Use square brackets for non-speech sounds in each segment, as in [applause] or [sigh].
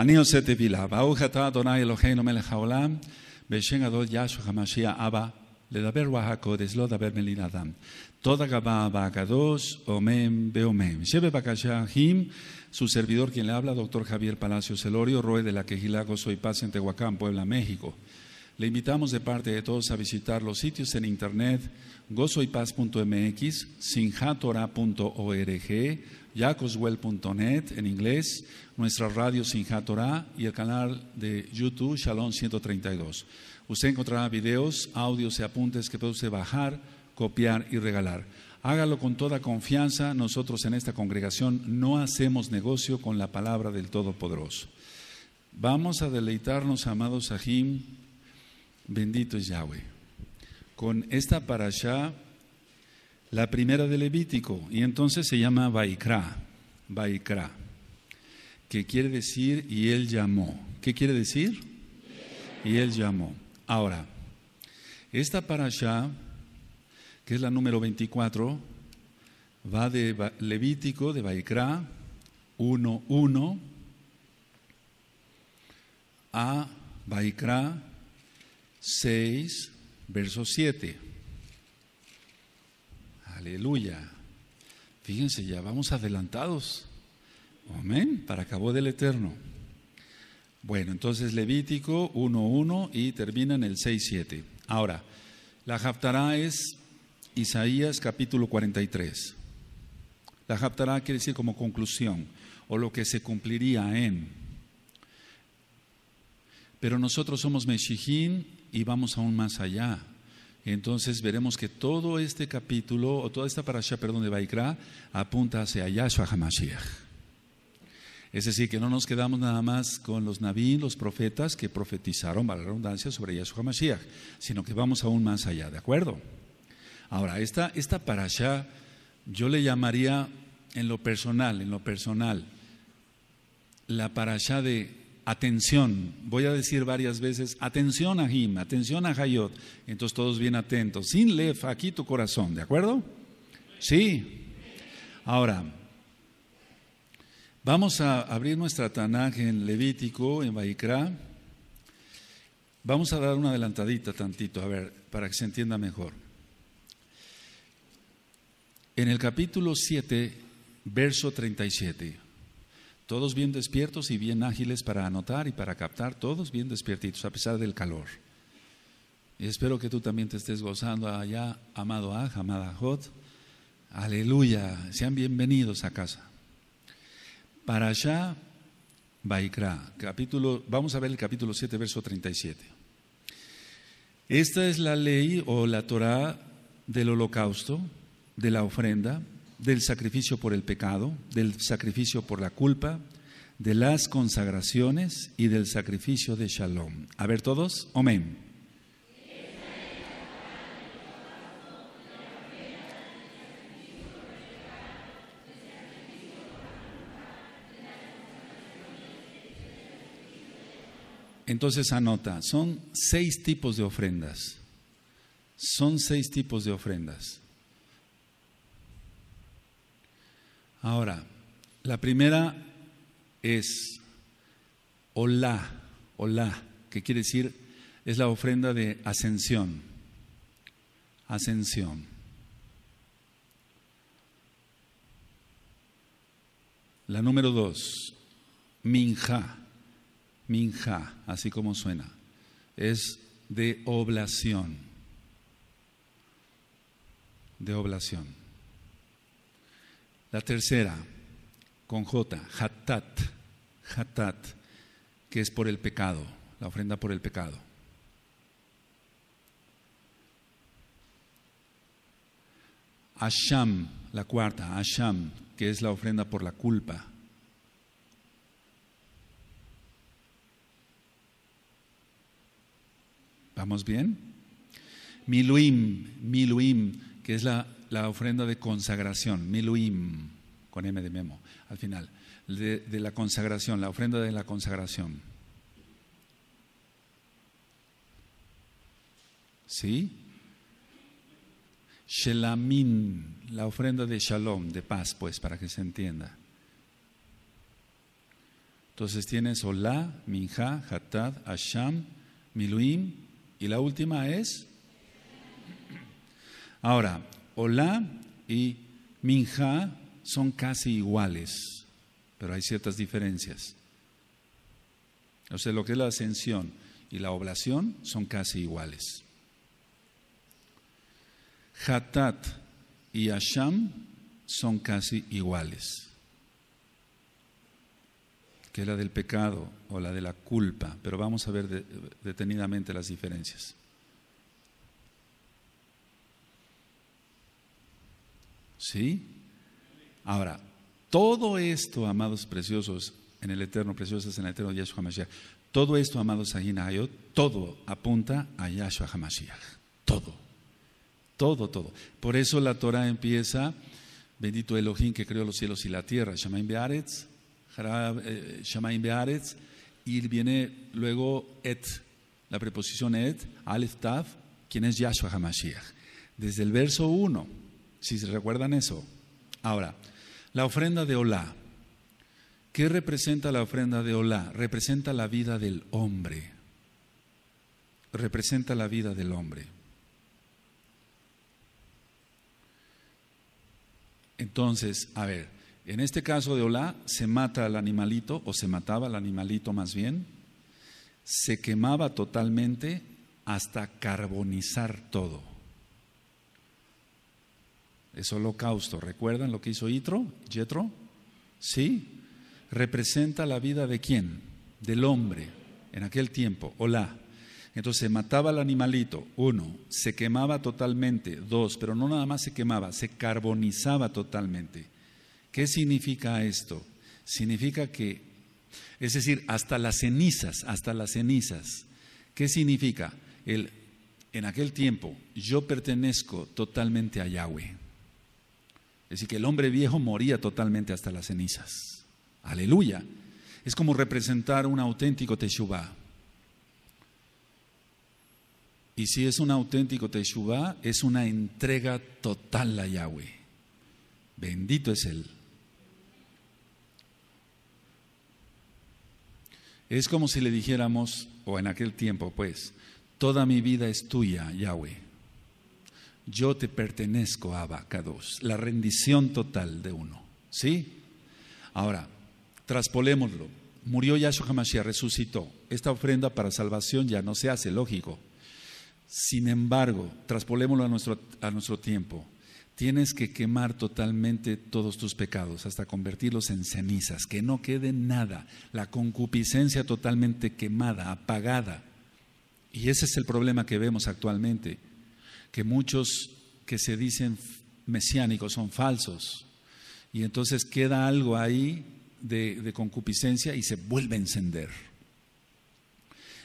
אני עושה תפילה, ברוך אתה אדוני אלוהינו מלך העולם, בשם גדול ישו המשיח אבא, לדבר רוח הקודש, לא לדבר מלין אדם. Toda gabá bagados, omem, beomem. Shebe Jim, su servidor quien le habla, doctor Javier Palacios Celorio, Roe de la Quejila, Soy Paz en Tehuacán, Puebla, México. Le invitamos de parte de todos a visitar los sitios en internet gozoypaz.mx, sinjatora.org, yacoswell.net en inglés, nuestra radio Sinja y el canal de YouTube Shalom 132. Usted encontrará videos, audios y apuntes que puede usted bajar, copiar y regalar. Hágalo con toda confianza. Nosotros en esta congregación no hacemos negocio con la palabra del Todopoderoso. Vamos a deleitarnos, amados Sahim, bendito es Yahweh, con esta parashá la primera de Levítico, y entonces se llama Baikra, Baikra, que quiere decir y él llamó. ¿Qué quiere decir? Y él llamó. Ahora, esta parasha, que es la número 24, va de Levítico, de Baikra uno a Baikra 6, verso 7. Aleluya. Fíjense, ya vamos adelantados. Amén. Para acabó del Eterno. Bueno, entonces Levítico 1.1 y termina en el 6.7. Ahora, la Haftará es Isaías capítulo 43. La Haftará quiere decir como conclusión o lo que se cumpliría en. Pero nosotros somos Meshijín y vamos aún más allá entonces veremos que todo este capítulo, o toda esta parasha, perdón, de Baikra, apunta hacia Yahshua HaMashiach. Es decir, que no nos quedamos nada más con los Naví, los profetas que profetizaron, para la redundancia, sobre Yahshua HaMashiach, sino que vamos aún más allá, ¿de acuerdo? Ahora, esta, esta parasha yo le llamaría en lo personal, en lo personal, la parasha de atención, voy a decir varias veces, atención a Jim, atención a Hayot. Entonces todos bien atentos, sin lef, aquí tu corazón, ¿de acuerdo? Sí. Ahora, vamos a abrir nuestra tanaje en Levítico, en Baikra. Vamos a dar una adelantadita tantito, a ver, para que se entienda mejor. En el capítulo 7, verso 37. Todos bien despiertos y bien ágiles para anotar y para captar, todos bien despiertitos a pesar del calor. Y espero que tú también te estés gozando allá, amado Aj, amada Jod. Aleluya, sean bienvenidos a casa. Para allá, Baikra, capítulo, vamos a ver el capítulo 7, verso 37. Esta es la ley o la Torah del holocausto, de la ofrenda, del sacrificio por el pecado, del sacrificio por la culpa, de las consagraciones y del sacrificio de Shalom. A ver todos, amén. Entonces anota, son seis tipos de ofrendas. Son seis tipos de ofrendas. Ahora, la primera es hola, hola. que quiere decir es la ofrenda de ascensión. Ascensión. La número dos, Minja, Minja, así como suena, es de oblación. De oblación. La tercera, con J, hatat, hatat, que es por el pecado, la ofrenda por el pecado. Asham, la cuarta, Asham, que es la ofrenda por la culpa. ¿Vamos bien? Miluim, Miluim, que es la la ofrenda de consagración, Miluim, con M de memo, al final, de, la consagración, la ofrenda de la consagración. ¿Sí? Shelamin, la ofrenda de shalom, de paz, pues, para que se entienda. Entonces tienes Olá, Minja, Hatad, Asham, Miluim, y la última es. Ahora, Hola y Minja son casi iguales, pero hay ciertas diferencias. O sea, lo que es la ascensión y la oblación son casi iguales. Hatat y Asham son casi iguales, que es la del pecado o la de la culpa, pero vamos a ver detenidamente las diferencias. ¿Sí? Ahora, todo esto, amados preciosos, en el Eterno, Preciosos en el Eterno Yahshua Hamashiach, todo esto, amados allí todo apunta a Yahshua Hamashiach. Todo. Todo, todo. Por eso la Torah empieza, bendito Elohim que creó los cielos y la tierra, Shamaim Bearetz, eh, Shamaim Bearetz, y viene luego Et, la preposición Et, Aleph Tav, quien es Yahshua Hamashiach. Desde el verso 1 si se recuerdan eso. Ahora, la ofrenda de Olá. ¿Qué representa la ofrenda de Olá? Representa la vida del hombre. Representa la vida del hombre. Entonces, a ver, en este caso de Olá se mata al animalito, o se mataba al animalito más bien, se quemaba totalmente hasta carbonizar todo es holocausto. ¿Recuerdan lo que hizo Itro, Yetro? Sí. Representa la vida de quién? Del hombre en aquel tiempo. Hola. Entonces mataba al animalito, uno, se quemaba totalmente, dos, pero no nada más se quemaba, se carbonizaba totalmente. ¿Qué significa esto? Significa que, es decir, hasta las cenizas, hasta las cenizas. ¿Qué significa? El, en aquel tiempo yo pertenezco totalmente a Yahweh. Es decir, que el hombre viejo moría totalmente hasta las cenizas. Aleluya. Es como representar un auténtico Teshuvah. Y si es un auténtico Teshuvah, es una entrega total a Yahweh. Bendito es Él. Es como si le dijéramos, o en aquel tiempo, pues, toda mi vida es tuya, Yahweh. Yo te pertenezco, Abba, k la rendición total de uno. ¿Sí? Ahora, traspolémoslo. Murió Yahshua HaMashiach, resucitó. Esta ofrenda para salvación ya no se hace, lógico. Sin embargo, traspolémoslo a nuestro tiempo. Tienes que quemar totalmente todos tus pecados hasta convertirlos en cenizas, que no quede nada, la concupiscencia totalmente quemada, apagada. Y ese es el problema que vemos actualmente que muchos que se dicen mesiánicos son falsos. Y entonces queda algo ahí de, concupiscencia y se vuelve a encender.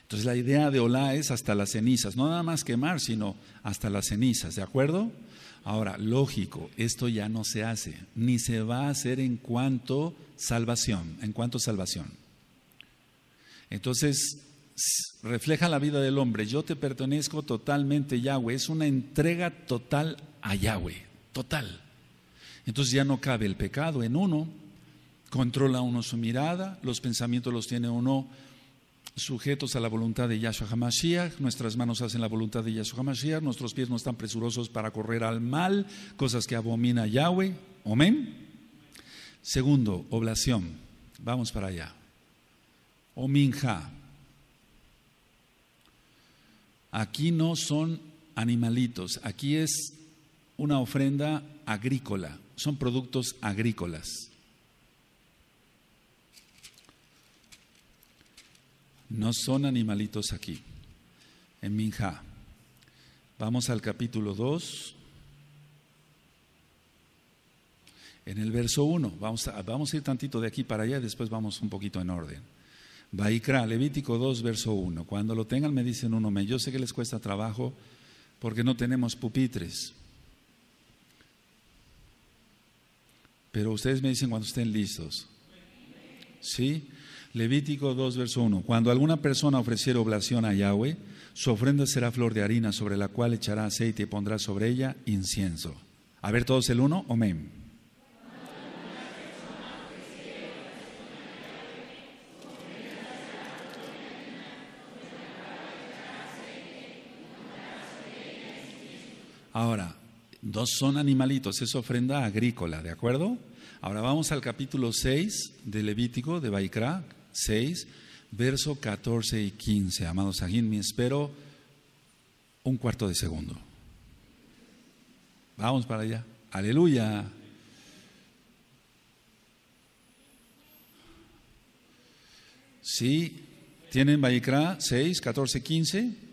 Entonces la idea de Olá es hasta las cenizas, no nada más quemar, sino hasta las cenizas, ¿de acuerdo? Ahora, lógico, esto ya no se hace, ni se va a hacer en cuanto salvación, en cuanto salvación. Entonces, refleja la vida del hombre. Yo te pertenezco totalmente, Yahweh. Es una entrega total a Yahweh, total. Entonces ya no cabe el pecado en uno. Controla uno su mirada, los pensamientos los tiene uno sujetos a la voluntad de Yahshua HaMashiach, nuestras manos hacen la voluntad de Yahshua HaMashiach, nuestros pies no están presurosos para correr al mal, cosas que abomina Yahweh. Amén. Segundo, oblación. Vamos para allá. Ominja. Aquí no son animalitos, aquí es una ofrenda agrícola, son productos agrícolas. No son animalitos aquí, en Minja. Vamos al capítulo 2, en el verso 1. Vamos a, vamos a ir tantito de aquí para allá, y después vamos un poquito en orden. Baikra, Levítico 2, verso 1. Cuando lo tengan me dicen uno me. Yo sé que les cuesta trabajo porque no tenemos pupitres. Pero ustedes me dicen cuando estén listos. ¿Sí? Levítico 2, verso 1. Cuando alguna persona ofreciera oblación a Yahweh, su ofrenda será flor de harina sobre la cual echará aceite y pondrá sobre ella incienso. A ver todos el uno, amén. Ahora, dos son animalitos, es ofrenda agrícola, ¿de acuerdo? Ahora vamos al capítulo 6 de Levítico, de Baikra, 6, verso 14 y 15. Amados aquí, me espero un cuarto de segundo. Vamos para allá. Aleluya. Sí, tienen Baikra 6, 14, 15.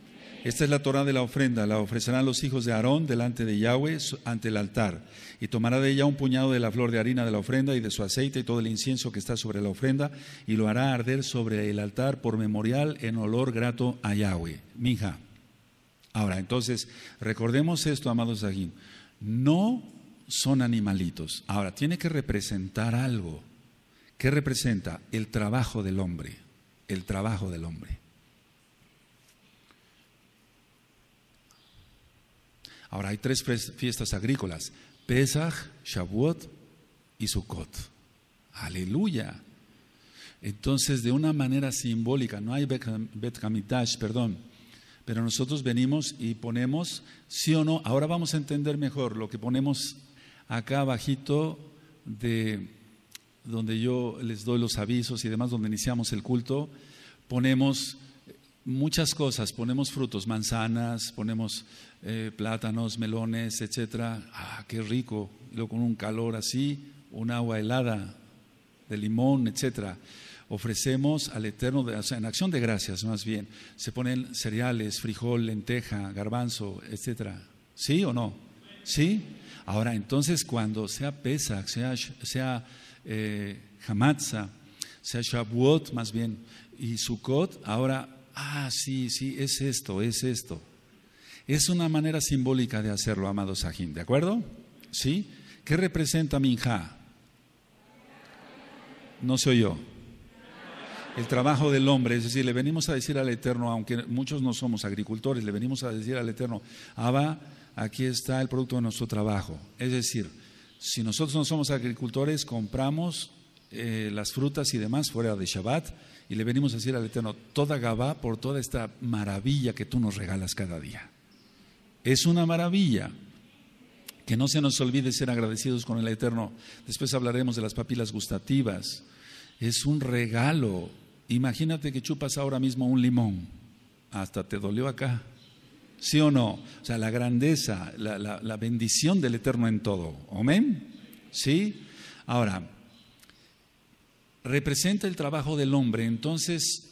Esta es la Torah de la ofrenda, la ofrecerán los hijos de Aarón delante de Yahweh ante el altar, y tomará de ella un puñado de la flor de harina de la ofrenda y de su aceite y todo el incienso que está sobre la ofrenda, y lo hará arder sobre el altar por memorial en olor grato a Yahweh. Mija. Ahora, entonces, recordemos esto, amados Ajim: No son animalitos. Ahora, tiene que representar algo. ¿Qué representa? El trabajo del hombre. El trabajo del hombre. Ahora hay tres fiestas agrícolas, Pesach, Shavuot y Sukkot. Aleluya. Entonces, de una manera simbólica, no hay Bet perdón, pero nosotros venimos y ponemos, sí o no, ahora vamos a entender mejor lo que ponemos acá abajito de donde yo les doy los avisos y demás, donde iniciamos el culto, ponemos muchas cosas, ponemos frutos, manzanas, ponemos eh, plátanos, melones, etcétera. Ah, qué rico, lo luego con un calor así, un agua helada de limón, etcétera. Ofrecemos al Eterno, o sea, en acción de gracias más bien, se ponen cereales, frijol, lenteja, garbanzo, etcétera. ¿Sí o no? ¿Sí? Ahora, entonces, cuando sea Pesach, sea, sea eh, sea Shavuot más bien, y Sukkot, ahora ah, sí, sí, es esto, es esto. Es una manera simbólica de hacerlo, amado Sahim, ¿de acuerdo? ¿Sí? ¿Qué representa Minja? No soy yo. El trabajo del hombre, es decir, le venimos a decir al Eterno, aunque muchos no somos agricultores, le venimos a decir al Eterno, Abba, aquí está el producto de nuestro trabajo. Es decir, si nosotros no somos agricultores, compramos eh, las frutas y demás fuera de Shabbat, y le venimos a decir al Eterno, toda Gabá por toda esta maravilla que tú nos regalas cada día. Es una maravilla. Que no se nos olvide ser agradecidos con el Eterno. Después hablaremos de las papilas gustativas. Es un regalo. Imagínate que chupas ahora mismo un limón. Hasta te dolió acá. ¿Sí o no? O sea, la grandeza, la, bendición del Eterno en todo. Amén. ¿Sí? Ahora, representa el trabajo del hombre. Entonces,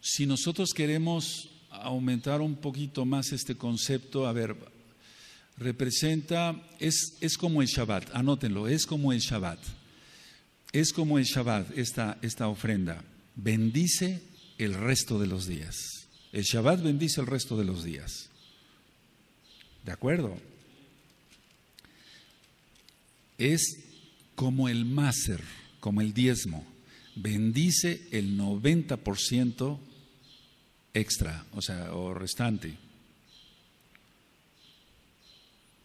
si nosotros queremos aumentar un poquito más este concepto, a ver, representa, es, es como el Shabbat, anótenlo, es como el Shabbat, es como el Shabbat esta, esta ofrenda, bendice el resto de los días, el Shabbat bendice el resto de los días, ¿de acuerdo? Es como el máser, como el diezmo, bendice el 90% extra, o sea, o restante.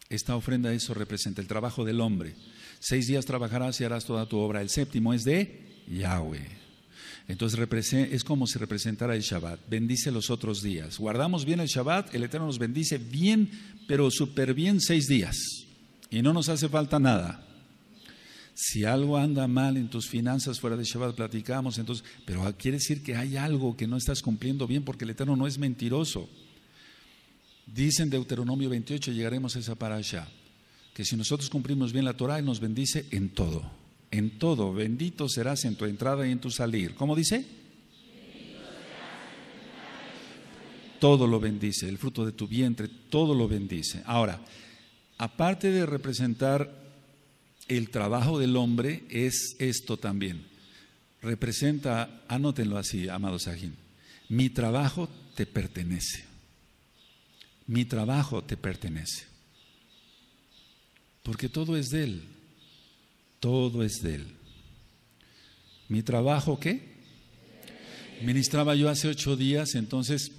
Esta ofrenda, eso representa el trabajo del hombre. Seis días trabajarás y harás toda tu obra. El séptimo es de Yahweh. Entonces es como si representara el Shabbat. Bendice los otros días. Guardamos bien el Shabbat, el Eterno nos bendice bien, pero súper bien seis días. Y no nos hace falta nada. Si algo anda mal en tus finanzas fuera de Shabbat, platicamos, entonces, pero ah, quiere decir que hay algo que no estás cumpliendo bien porque el Eterno no es mentiroso. dicen Deuteronomio 28, llegaremos a esa parasha, que si nosotros cumplimos bien la Torah, Él nos bendice en todo, en todo, bendito serás en tu entrada y en tu salir. ¿Cómo dice? Todo lo bendice, el fruto de tu vientre, todo lo bendice. Ahora, aparte de representar el trabajo del hombre es esto también. Representa, anótenlo así, amado Sajín, mi trabajo te pertenece. Mi trabajo te pertenece. Porque todo es de Él. Todo es de Él. ¿Mi trabajo qué? Ministraba yo hace ocho días, entonces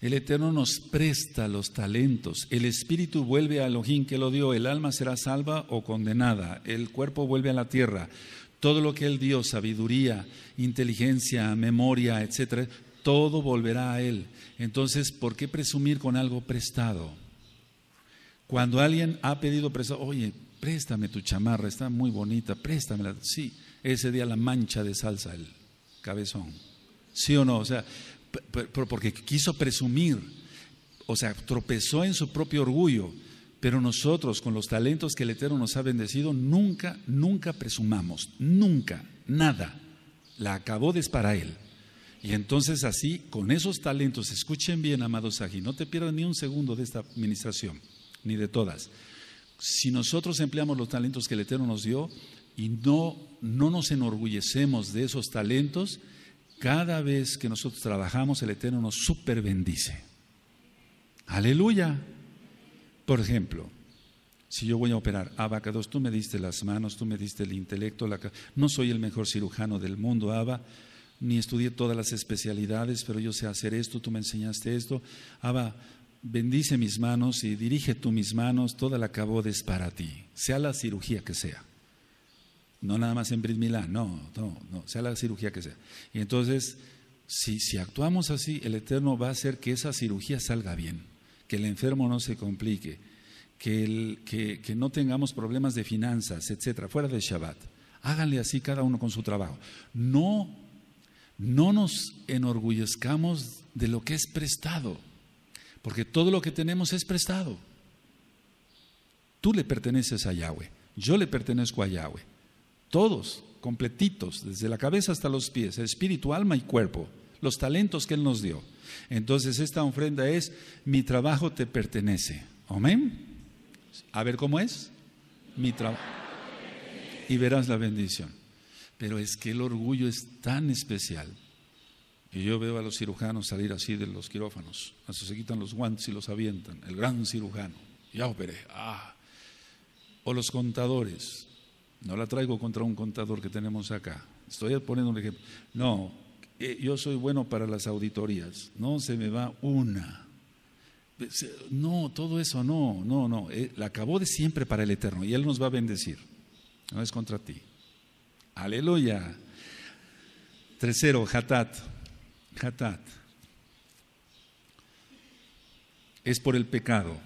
el Eterno nos presta los talentos. El espíritu vuelve al ojín que lo dio. El alma será salva o condenada. El cuerpo vuelve a la tierra. Todo lo que Él dio, sabiduría, inteligencia, memoria, etcétera, todo volverá a Él. Entonces, ¿por qué presumir con algo prestado? Cuando alguien ha pedido prestado, oye, préstame tu chamarra, está muy bonita, préstamela. Sí, ese día la mancha de salsa, el cabezón. ¿Sí o no? O sea, porque quiso presumir, o sea, tropezó en su propio orgullo. Pero nosotros, con los talentos que el Eterno nos ha bendecido, nunca, nunca presumamos, nunca, nada. La acabó despara Él. Y entonces así, con esos talentos, escuchen bien, amados Saji, no te pierdas ni un segundo de esta administración, ni de todas. Si nosotros empleamos los talentos que el Eterno nos dio y no nos enorgullecemos de esos talentos, cada vez que nosotros trabajamos, el Eterno nos super bendice. Aleluya. Por ejemplo, si yo voy a operar, Abacados, tú me diste las manos, tú me diste el intelecto, la... no soy el mejor cirujano del mundo, Abba, ni estudié todas las especialidades, pero yo sé hacer esto, tú me enseñaste esto. Abba, bendice mis manos y dirige tú mis manos, toda la cabodes es para ti, sea la cirugía que sea. No nada más en Brit Milán, no, no, no, sea la cirugía que sea. Y entonces, si, actuamos así, el Eterno va a hacer que esa cirugía salga bien, que el enfermo no se complique, que, el, que, no tengamos problemas de finanzas, etcétera, fuera de Shabbat. Háganle así cada uno con su trabajo. No, no nos enorgullezcamos de lo que es prestado, porque todo lo que tenemos es prestado. Tú le perteneces a Yahweh, yo le pertenezco a Yahweh todos, completitos, desde la cabeza hasta los pies, espíritu, alma y cuerpo, los talentos que Él nos dio. Entonces esta ofrenda es, mi trabajo te pertenece. Amén. A ver cómo es. Mi trabajo. Y verás la bendición. Pero es que el orgullo es tan especial. Y yo veo a los cirujanos salir así de los quirófanos. Así se quitan los guantes y los avientan. El gran cirujano. Ya operé. Ah. O los contadores. No la traigo contra un contador que tenemos acá. Estoy poniendo un ejemplo. No, eh, yo soy bueno para las auditorías. No se me va una. No, todo eso no, no, no. Eh, la acabó de siempre para el Eterno y Él nos va a bendecir. No es contra ti. Aleluya. Tercero, Hatat. Hatat. Es por el pecado.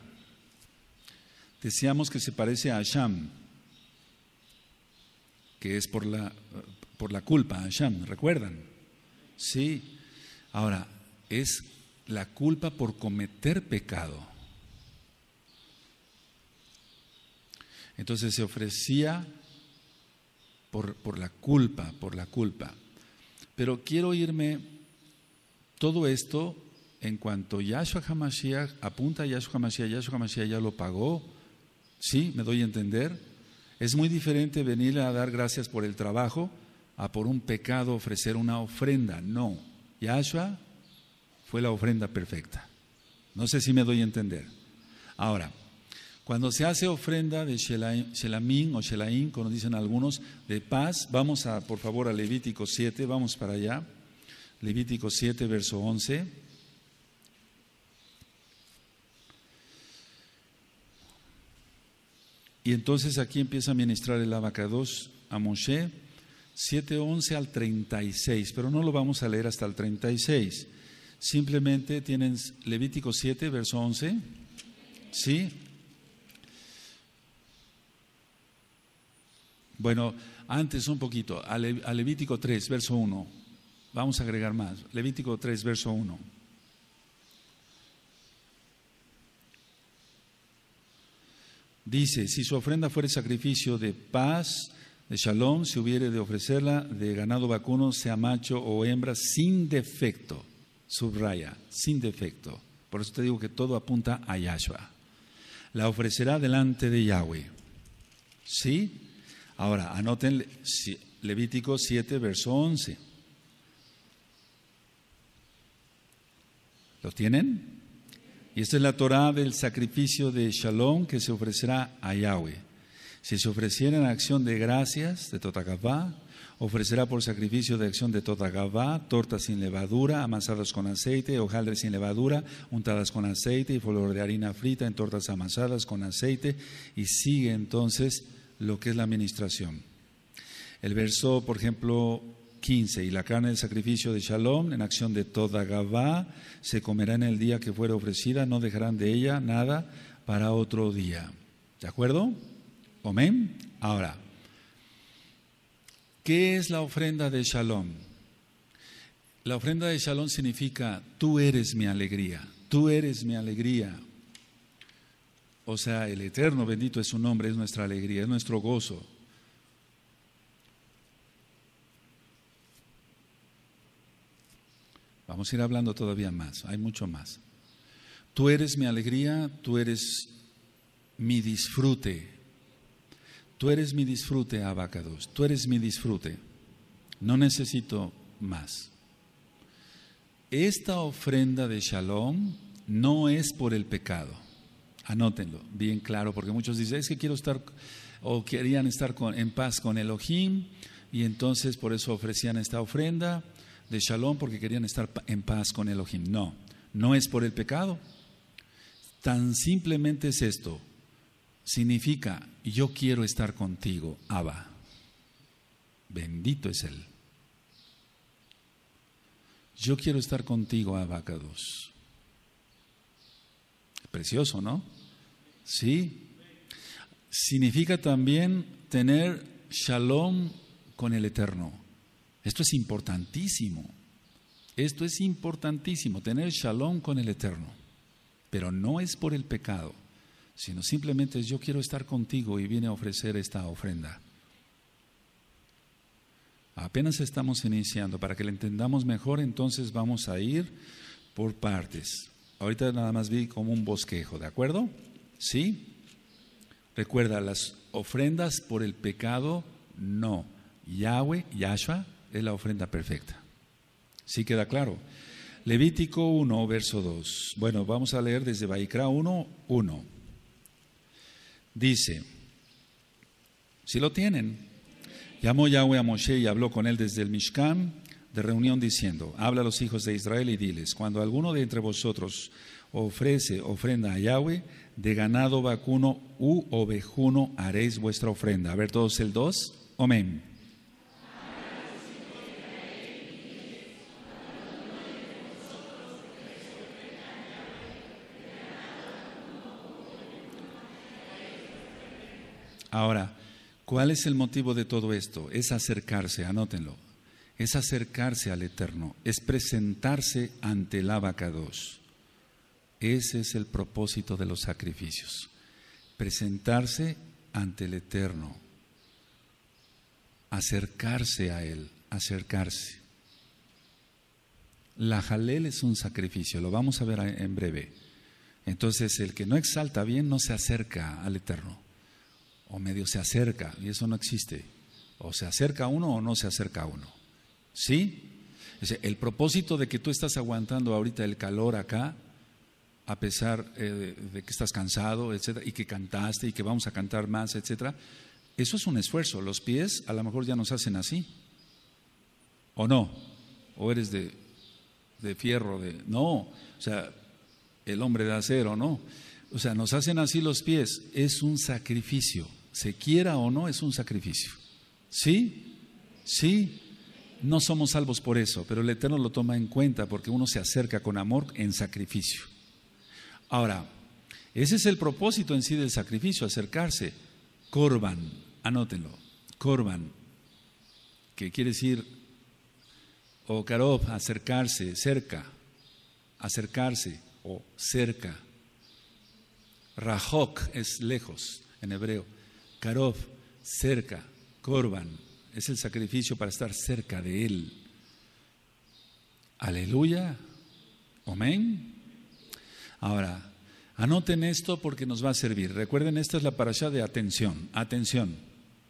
Deseamos que se parece a Hashem que es por la, por la culpa, Hashem, ¿recuerdan? Sí. Ahora, es la culpa por cometer pecado. Entonces se ofrecía por, por, la culpa, por la culpa. Pero quiero irme todo esto en cuanto Yahshua HaMashiach, apunta a Yahshua HaMashiach, Yahshua HaMashiach ya lo pagó, ¿sí? ¿Me doy a entender? Es muy diferente venir a dar gracias por el trabajo a por un pecado ofrecer una ofrenda. No. Yahshua fue la ofrenda perfecta. No sé si me doy a entender. Ahora, cuando se hace ofrenda de Shelamim o Shelaim, como dicen algunos, de paz, vamos a, por favor, a Levítico 7, vamos para allá. Levítico 7, verso 11. Y entonces aquí empieza a ministrar el abacados a Moshe, 7.11 al 36, pero no lo vamos a leer hasta el 36. Simplemente tienen Levítico 7, verso 11. ¿Sí? Bueno, antes un poquito, a Levítico 3, verso 1. Vamos a agregar más. Levítico 3, verso 1. Dice, si su ofrenda fuere sacrificio de paz, de shalom, si hubiere de ofrecerla de ganado vacuno, sea macho o hembra, sin defecto, subraya, sin defecto. Por eso te digo que todo apunta a Yahshua. La ofrecerá delante de Yahweh. ¿Sí? Ahora, anoten Levítico 7, verso 11. ¿Lo tienen? Y esta es la Torá del sacrificio de Shalom que se ofrecerá a Yahweh. Si se ofreciera en acción de gracias de Totagabá, ofrecerá por sacrificio de acción de Totagabá, tortas sin levadura, amasadas con aceite, hojaldres sin levadura, untadas con aceite y flor de harina frita en tortas amasadas con aceite. Y sigue entonces lo que es la administración. El verso, por ejemplo, 15. Y la carne del sacrificio de Shalom, en acción de toda Gabá, se comerá en el día que fuera ofrecida, no dejarán de ella nada para otro día. ¿De acuerdo? Amén. Ahora, ¿qué es la ofrenda de Shalom? La ofrenda de Shalom significa, tú eres mi alegría, tú eres mi alegría. O sea, el eterno bendito es su nombre, es nuestra alegría, es nuestro gozo. Vamos a ir hablando todavía más, hay mucho más. Tú eres mi alegría, tú eres mi disfrute. Tú eres mi disfrute, Abacados, tú eres mi disfrute. No necesito más. Esta ofrenda de Shalom no es por el pecado. Anótenlo bien claro, porque muchos dicen, es que quiero estar o querían estar en paz con Elohim y entonces por eso ofrecían esta ofrenda de shalom porque querían estar en paz con Elohim. No, no es por el pecado. Tan simplemente es esto. Significa, yo quiero estar contigo, Abba. Bendito es Él. Yo quiero estar contigo, Abacados. Precioso, ¿no? Sí. Significa también tener shalom con el Eterno. Esto es importantísimo. Esto es importantísimo, tener shalom con el Eterno. Pero no es por el pecado, sino simplemente yo quiero estar contigo y vine a ofrecer esta ofrenda. Apenas estamos iniciando. Para que lo entendamos mejor, entonces vamos a ir por partes. Ahorita nada más vi como un bosquejo, ¿de acuerdo? ¿Sí? Recuerda, las ofrendas por el pecado, no. Yahweh, Yahshua, es la ofrenda perfecta. ¿Sí queda claro? Levítico 1, verso 2. Bueno, vamos a leer desde Baikra 1, 1. Dice, si lo tienen, llamó Yahweh a Moshe y habló con él desde el Mishkan de reunión diciendo, habla a los hijos de Israel y diles, cuando alguno de entre vosotros ofrece ofrenda a Yahweh, de ganado vacuno u ovejuno haréis vuestra ofrenda. A ver todos el 2, amén. Ahora, ¿cuál es el motivo de todo esto? Es acercarse, anótenlo. Es acercarse al Eterno, es presentarse ante el abacados. Ese es el propósito de los sacrificios. Presentarse ante el Eterno. Acercarse a Él, acercarse. La jalel es un sacrificio, lo vamos a ver en breve. Entonces, el que no exalta bien no se acerca al Eterno o medio se acerca, y eso no existe. O se acerca uno o no se acerca uno. ¿Sí? El propósito de que tú estás aguantando ahorita el calor acá, a pesar eh, de que estás cansado, etcétera, y que cantaste y que vamos a cantar más, etcétera, eso es un esfuerzo. Los pies a lo mejor ya nos hacen así. ¿O no? ¿O eres de, fierro? De, no. O sea, el hombre de acero, ¿no? O sea, nos hacen así los pies. Es un sacrificio se quiera o no, es un sacrificio. ¿Sí? ¿Sí? No somos salvos por eso, pero el Eterno lo toma en cuenta porque uno se acerca con amor en sacrificio. Ahora, ese es el propósito en sí del sacrificio, acercarse. Corban, anótenlo, corban, que quiere decir, o oh, karov, acercarse, cerca, acercarse o cerca. Rahok es lejos en hebreo Karov, cerca, Korban, es el sacrificio para estar cerca de Él. Aleluya, amén. Ahora, anoten esto porque nos va a servir. Recuerden, esta es la parasha de atención, atención,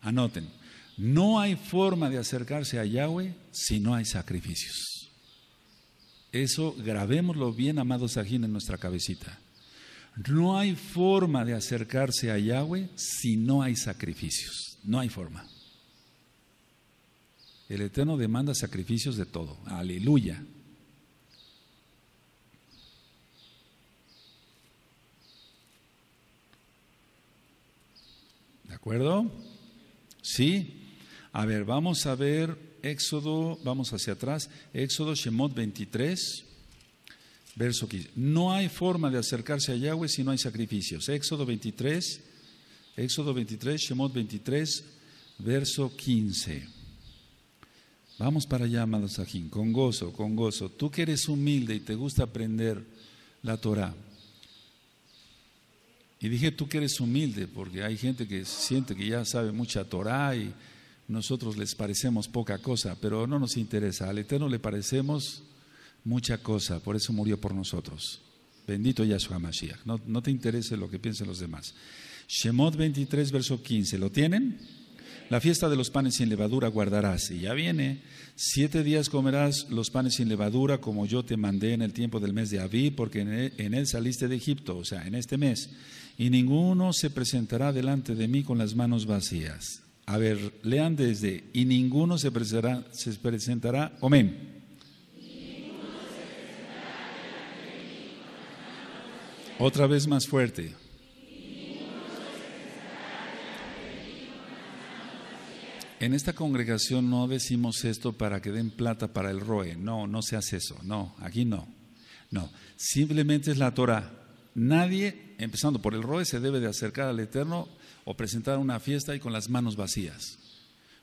anoten. No hay forma de acercarse a Yahweh si no hay sacrificios. Eso grabémoslo bien, amados Sajín, en nuestra cabecita. No hay forma de acercarse a Yahweh si no hay sacrificios. No hay forma. El Eterno demanda sacrificios de todo. Aleluya. ¿De acuerdo? Sí. A ver, vamos a ver Éxodo, vamos hacia atrás. Éxodo Shemot 23 verso 15. No hay forma de acercarse a Yahweh si no hay sacrificios. Éxodo 23, Éxodo 23, Shemot 23, verso 15. Vamos para allá, amado Sajín, con gozo, con gozo. Tú que eres humilde y te gusta aprender la Torah. Y dije tú que eres humilde, porque hay gente que siente que ya sabe mucha Torah y nosotros les parecemos poca cosa, pero no nos interesa. Al Eterno le parecemos mucha cosa, por eso murió por nosotros. Bendito Yahshua Mashiach. No, no te interese lo que piensen los demás. Shemot 23, verso 15. ¿Lo tienen? La fiesta de los panes sin levadura guardarás. Y ya viene. Siete días comerás los panes sin levadura, como yo te mandé en el tiempo del mes de Aviv, porque en él saliste de Egipto, o sea, en este mes. Y ninguno se presentará delante de mí con las manos vacías. A ver, lean desde. Y ninguno se presentará, se presentará. Amén Otra vez más fuerte. En esta congregación no decimos esto para que den plata para el ROE. No, no se hace eso. No, aquí no. No, simplemente es la Torah. Nadie, empezando por el ROE, se debe de acercar al Eterno o presentar una fiesta y con las manos vacías.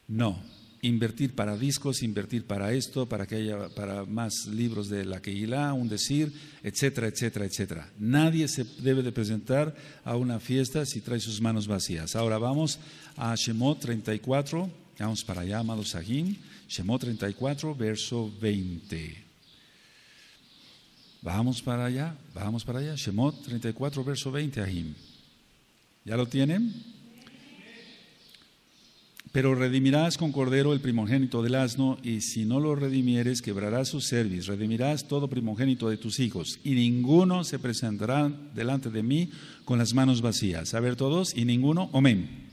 No, invertir para discos, invertir para esto, para que haya para más libros de la que Keilah, un decir, etcétera, etcétera, etcétera. Nadie se debe de presentar a una fiesta si trae sus manos vacías. Ahora vamos a Shemot 34, vamos para allá, amados Sahim, Shemot 34, verso 20. Vamos para allá, vamos para allá, Shemot 34, verso 20, Ahim. ¿Ya lo tienen? Pero redimirás con cordero el primogénito del asno, y si no lo redimieres, quebrarás su cerviz. Redimirás todo primogénito de tus hijos, y ninguno se presentará delante de mí con las manos vacías. A ver todos, y ninguno, omen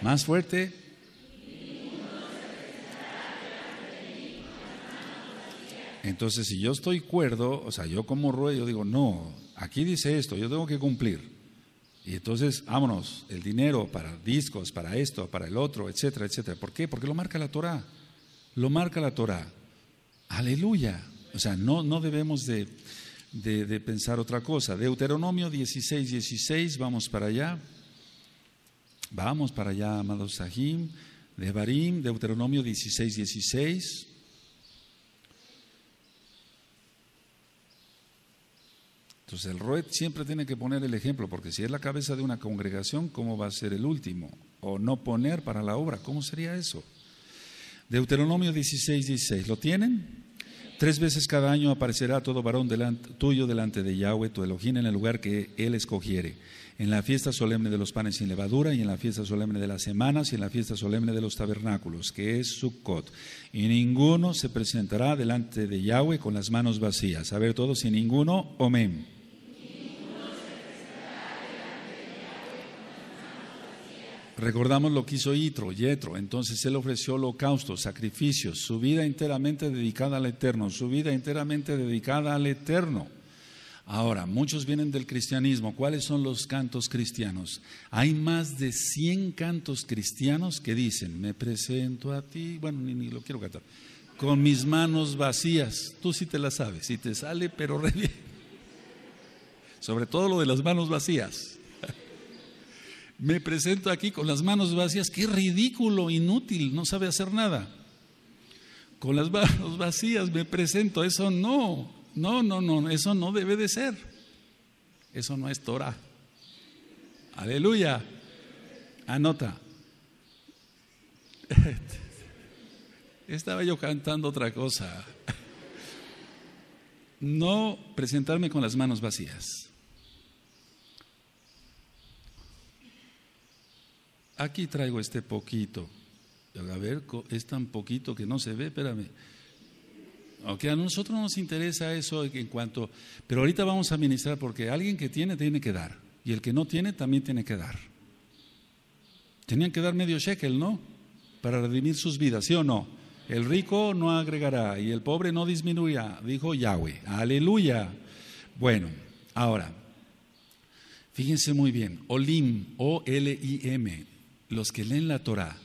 Más fuerte. Entonces, si yo estoy cuerdo, o sea, yo como ruedo, digo, no, aquí dice esto, yo tengo que cumplir. Y entonces, vámonos, el dinero para discos, para esto, para el otro, etcétera, etcétera. ¿Por qué? Porque lo marca la Torah. Lo marca la Torah. Aleluya. O sea, no, no debemos de, pensar otra cosa. Deuteronomio 16, 16, vamos para allá. Vamos para allá, amados Sahim. De Barim, Deuteronomio 16, 16. Entonces el Roet siempre tiene que poner el ejemplo, porque si es la cabeza de una congregación, ¿cómo va a ser el último? O no poner para la obra, ¿cómo sería eso? Deuteronomio 16, 16, ¿lo tienen? Tres veces cada año aparecerá todo varón delante, tuyo delante de Yahweh, tu elogín en el lugar que él escogiere, en la fiesta solemne de los panes sin levadura, y en la fiesta solemne de las semanas, y en la fiesta solemne de los tabernáculos, que es Sukkot. Y ninguno se presentará delante de Yahweh con las manos vacías. A ver todos, y ninguno, omén. Recordamos lo que hizo Itro, Yetro. Entonces él ofreció holocaustos, sacrificios, su vida enteramente dedicada al Eterno, su vida enteramente dedicada al Eterno. Ahora, muchos vienen del cristianismo. ¿Cuáles son los cantos cristianos? Hay más de 100 cantos cristianos que dicen, me presento a ti, bueno, ni, lo quiero cantar, con mis manos vacías. Tú sí te las sabes, si te sale, pero re bien. [laughs] Sobre todo lo de las manos vacías me presento aquí con las manos vacías, qué ridículo, inútil, no sabe hacer nada. Con las [laughs] manos vacías me presento, eso no, no, no, no, eso no debe de ser. Eso no es Torah. Aleluya. Anota. [laughs] Estaba yo cantando otra cosa. [laughs] No presentarme con las manos vacías. Aquí traigo este poquito. A ver, es tan poquito que no se ve, espérame. Aunque a nosotros nos interesa eso en cuanto... Pero ahorita vamos a ministrar porque alguien que tiene, tiene que dar. Y el que no tiene, también tiene que dar. Tenían que dar medio shekel, ¿no? Para redimir sus vidas, ¿sí o no? El rico no agregará y el pobre no disminuirá, dijo Yahweh. Aleluya. Bueno, ahora, fíjense muy bien. Olim, O-L-I-M, los que leen la Torá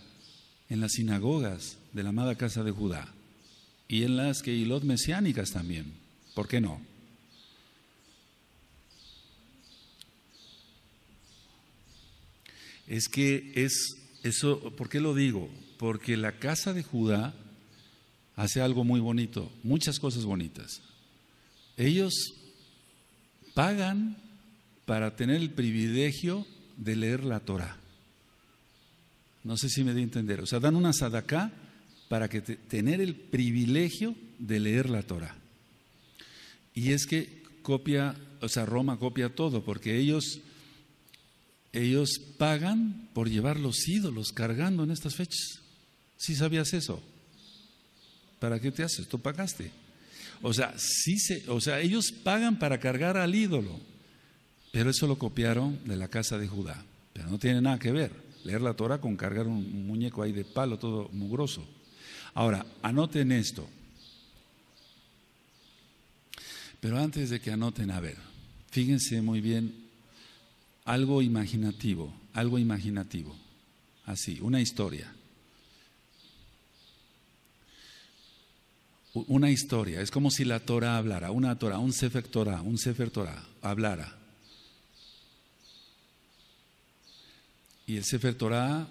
en las sinagogas de la amada casa de Judá y en las que Keilot mesiánicas también. ¿Por qué no? Es que es eso, ¿por qué lo digo? Porque la casa de Judá hace algo muy bonito, muchas cosas bonitas. Ellos pagan para tener el privilegio de leer la Torah. No sé si me dio a entender. O sea, dan una sadacá para que tener el privilegio de leer la Torah. Y es que copia, o sea, Roma copia todo, porque ellos, ellos pagan por llevar los ídolos cargando en estas fechas. Si ¿Sí sabías eso? ¿Para qué te haces? Tú pagaste. O sea, sí se, o sea, ellos pagan para cargar al ídolo, pero eso lo copiaron de la casa de Judá, pero no tiene nada que ver leer la Torah con cargar un muñeco ahí de palo todo mugroso. Ahora, anoten esto. Pero antes de que anoten, a ver, fíjense muy bien algo imaginativo, algo imaginativo. Así, una historia. Una historia, es como si la Torah hablara, una Torah, un Sefer Torah, un Sefer Torah hablara Y el Sefer Torah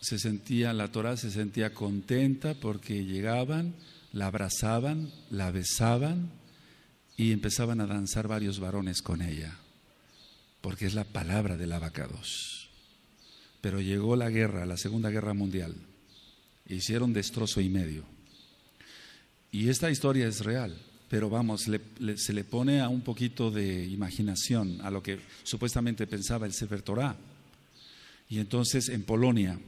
se sentía, la Torah se sentía contenta porque llegaban, la abrazaban, la besaban y empezaban a danzar varios varones con ella, porque es la palabra del abacados. Pero llegó la guerra, la Segunda Guerra Mundial, hicieron destrozo y medio. Y esta historia es real, pero vamos, se le pone a un poquito de imaginación a lo que supuestamente pensaba el Sefer Torah. Y entonces en Polonia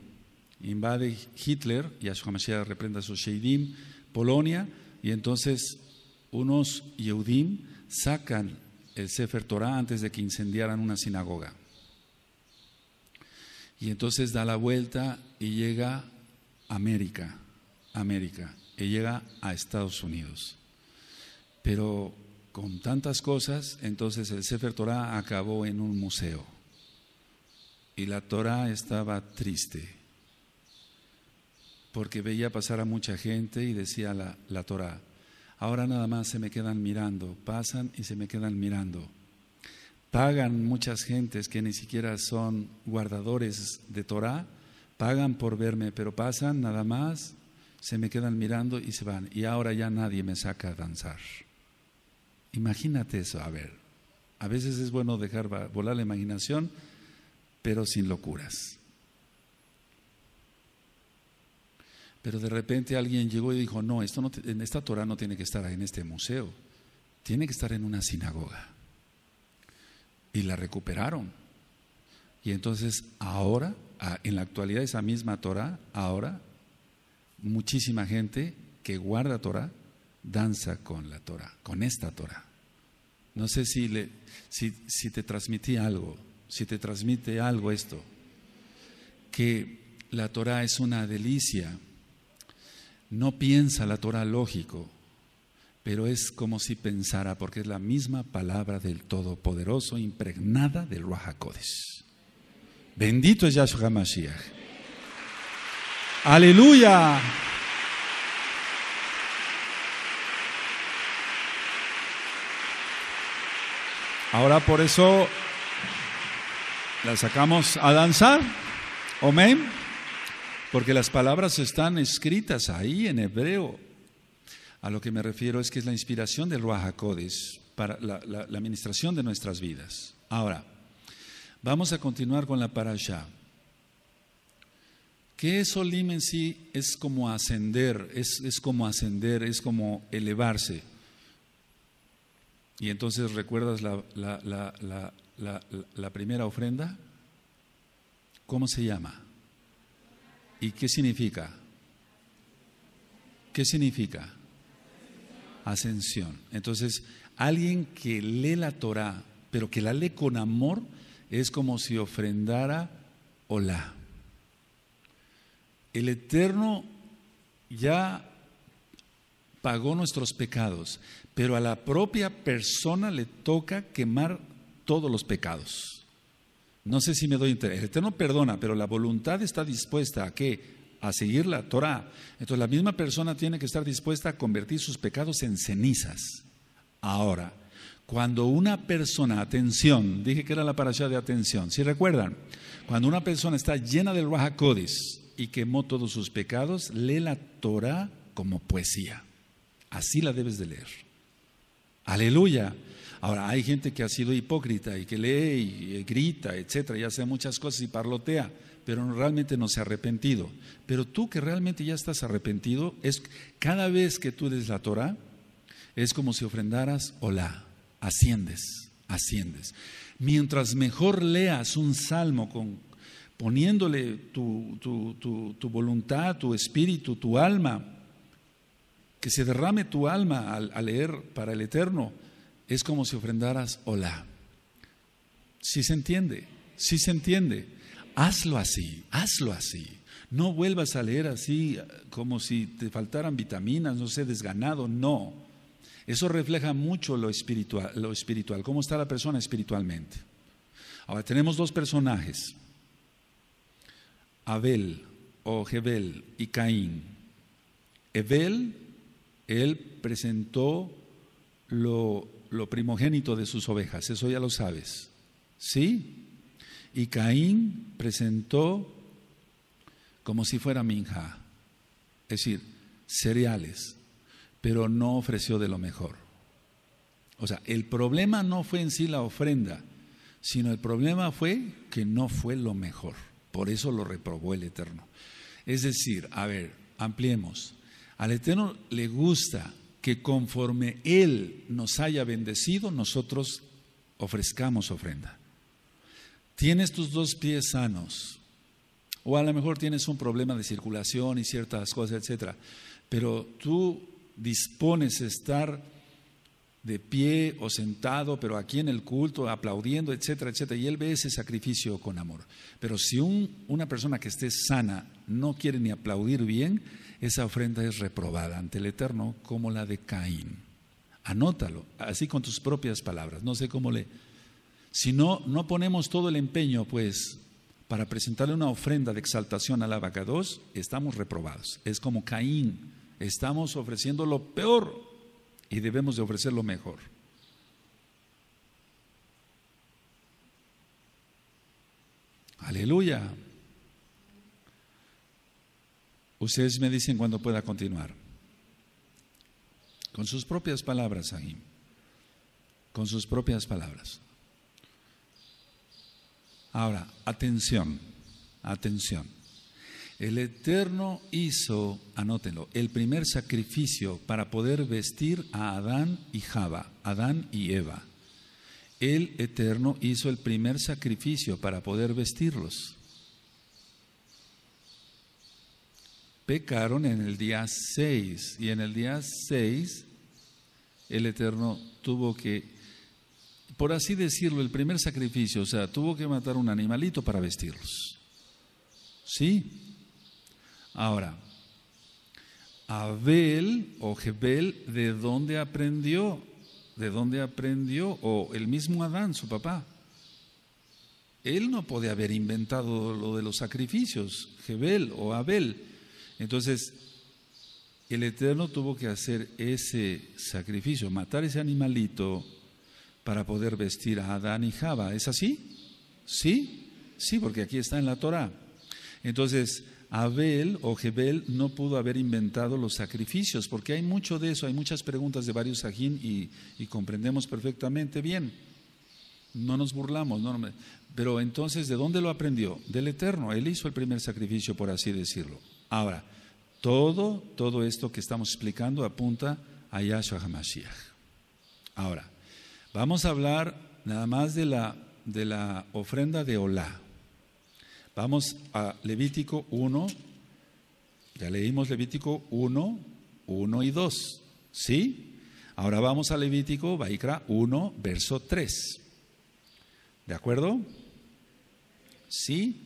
invade Hitler, y y Mashiach reprenda a su Sheidim, Polonia, y entonces unos yeudim sacan el Sefer Torah antes de que incendiaran una sinagoga. Y entonces da la vuelta y llega América, América, y llega a Estados Unidos. Pero con tantas cosas, entonces el Sefer Torah acabó en un museo. Y la Torá estaba triste porque veía pasar a mucha gente y decía la, la Torá, ahora nada más se me quedan mirando, pasan y se me quedan mirando. Pagan muchas gentes que ni siquiera son guardadores de Torá, pagan por verme, pero pasan nada más, se me quedan mirando y se van. Y ahora ya nadie me saca a danzar. Imagínate eso, a ver. A veces es bueno dejar volar la imaginación pero sin locuras. Pero de repente alguien llegó y dijo, no, esto en esta Torah no tiene que estar en este museo, tiene que estar en una sinagoga. Y la recuperaron. Y entonces ahora, en la actualidad esa misma Torah, ahora muchísima gente que guarda Torah danza con la Torah, con esta Torah. No sé si, le, si, si te transmití algo si te transmite algo esto, que la Torah es una delicia, no piensa la Torah lógico, pero es como si pensara, porque es la misma palabra del Todopoderoso impregnada del Ruajacodes. Bendito es Yahshua Mashiach. Aleluya. Ahora por eso la sacamos a danzar. Amén. Porque las palabras están escritas ahí en hebreo. A lo que me refiero es que es la inspiración del Ruach HaKodes para la, administración de nuestras vidas. Ahora, vamos a continuar con la parasha. Que es Olim en sí? Es como ascender, es, como ascender, es como elevarse. Y entonces recuerdas la, la, la, la primera ofrenda ¿Cómo se llama? ¿Y qué significa? ¿Qué significa? Ascensión. Entonces, alguien que lee la Torah, pero que la lee con amor, es como si ofrendara hola El Eterno ya pagó nuestros pecados, pero a la propia persona le toca quemar todos los pecados. No sé si me doy interés. El Eterno perdona, pero la voluntad está dispuesta a qué? A seguir la Torah. Entonces la misma persona tiene que estar dispuesta a convertir sus pecados en cenizas. Ahora, cuando una persona, atención, dije que era la parasha de atención, si recuerdan, cuando una persona está llena del Rahakodis y quemó todos sus pecados, lee la Torah como poesía. Así la debes de leer. Aleluya. Ahora, hay gente que ha sido hipócrita y que lee y grita, etcétera, y hace muchas cosas y parlotea, pero realmente no se ha arrepentido. Pero tú que realmente ya estás arrepentido, es cada vez que tú des la Torah, es como si ofrendaras hola, asciendes, asciendes. Mientras mejor leas un salmo con, poniéndole tu, voluntad, tu espíritu, tu alma, que se derrame tu alma al leer para el Eterno, es como si ofrendaras hola. Si sí se entiende, si sí se entiende. Hazlo así, hazlo así. No vuelvas a leer así como si te faltaran vitaminas, no sé, desganado, no. Eso refleja mucho lo espiritual, lo espiritual, cómo está la persona espiritualmente. Ahora tenemos dos personajes, Abel o Jebel y Caín. Abel, él presentó lo lo primogénito de sus ovejas, eso ya lo sabes. ¿Sí? Y Caín presentó como si fuera minja, es decir, cereales, pero no ofreció de lo mejor. O sea, el problema no fue en sí la ofrenda, sino el problema fue que no fue lo mejor. Por eso lo reprobó el Eterno. Es decir, a ver, ampliemos. Al Eterno le gusta que conforme Él nos haya bendecido, nosotros ofrezcamos ofrenda. Tienes tus dos pies sanos, o a lo mejor tienes un problema de circulación y ciertas cosas, etcétera, pero tú dispones estar de pie o sentado, pero aquí en el culto, aplaudiendo, etcétera, etcétera. Y él ve ese sacrificio con amor. Pero si una persona que esté sana no quiere ni aplaudir bien, esa ofrenda es reprobada ante el Eterno como la de Caín. Anótalo, así con tus propias palabras. No sé cómo le... Si no, no ponemos todo el empeño, pues, para presentarle una ofrenda de exaltación a vaca dos estamos reprobados. Es como Caín. Estamos ofreciendo lo peor y debemos de ofrecer lo mejor. Aleluya. Ustedes me dicen cuando pueda continuar. Con sus propias palabras, Sahim. Con sus propias palabras. Ahora, atención, atención. El Eterno hizo, anótenlo, el primer sacrificio para poder vestir a Adán y Java, Adán y Eva. El Eterno hizo el primer sacrificio para poder vestirlos. pecaron en el día 6 y en el día 6 el Eterno tuvo que, por así decirlo, el primer sacrificio, o sea, tuvo que matar un animalito para vestirlos. ¿Sí? Ahora, Abel o Jebel, ¿de dónde aprendió? ¿De dónde aprendió? O el mismo Adán, su papá. Él no puede haber inventado lo de los sacrificios, Jebel o Abel entonces, el Eterno tuvo que hacer ese sacrificio, matar ese animalito para poder vestir a Adán y Java. ¿Es así? ¿Sí? Sí, porque aquí está en la Torah. Entonces, Abel o Jebel no pudo haber inventado los sacrificios, porque hay mucho de eso, hay muchas preguntas de varios ajín y, comprendemos perfectamente bien. No nos burlamos, no, pero entonces, ¿de dónde lo aprendió? Del Eterno, él hizo el primer sacrificio, por así decirlo. Ahora, todo, todo esto que estamos explicando apunta a Yahshua HaMashiach. Ahora, vamos a hablar nada más de la, ofrenda de Olá. Vamos a Levítico 1, ya leímos Levítico 1, 1 y 2, ¿sí? Ahora vamos a Levítico, Baikra 1, verso 3. ¿De acuerdo? ¿Sí?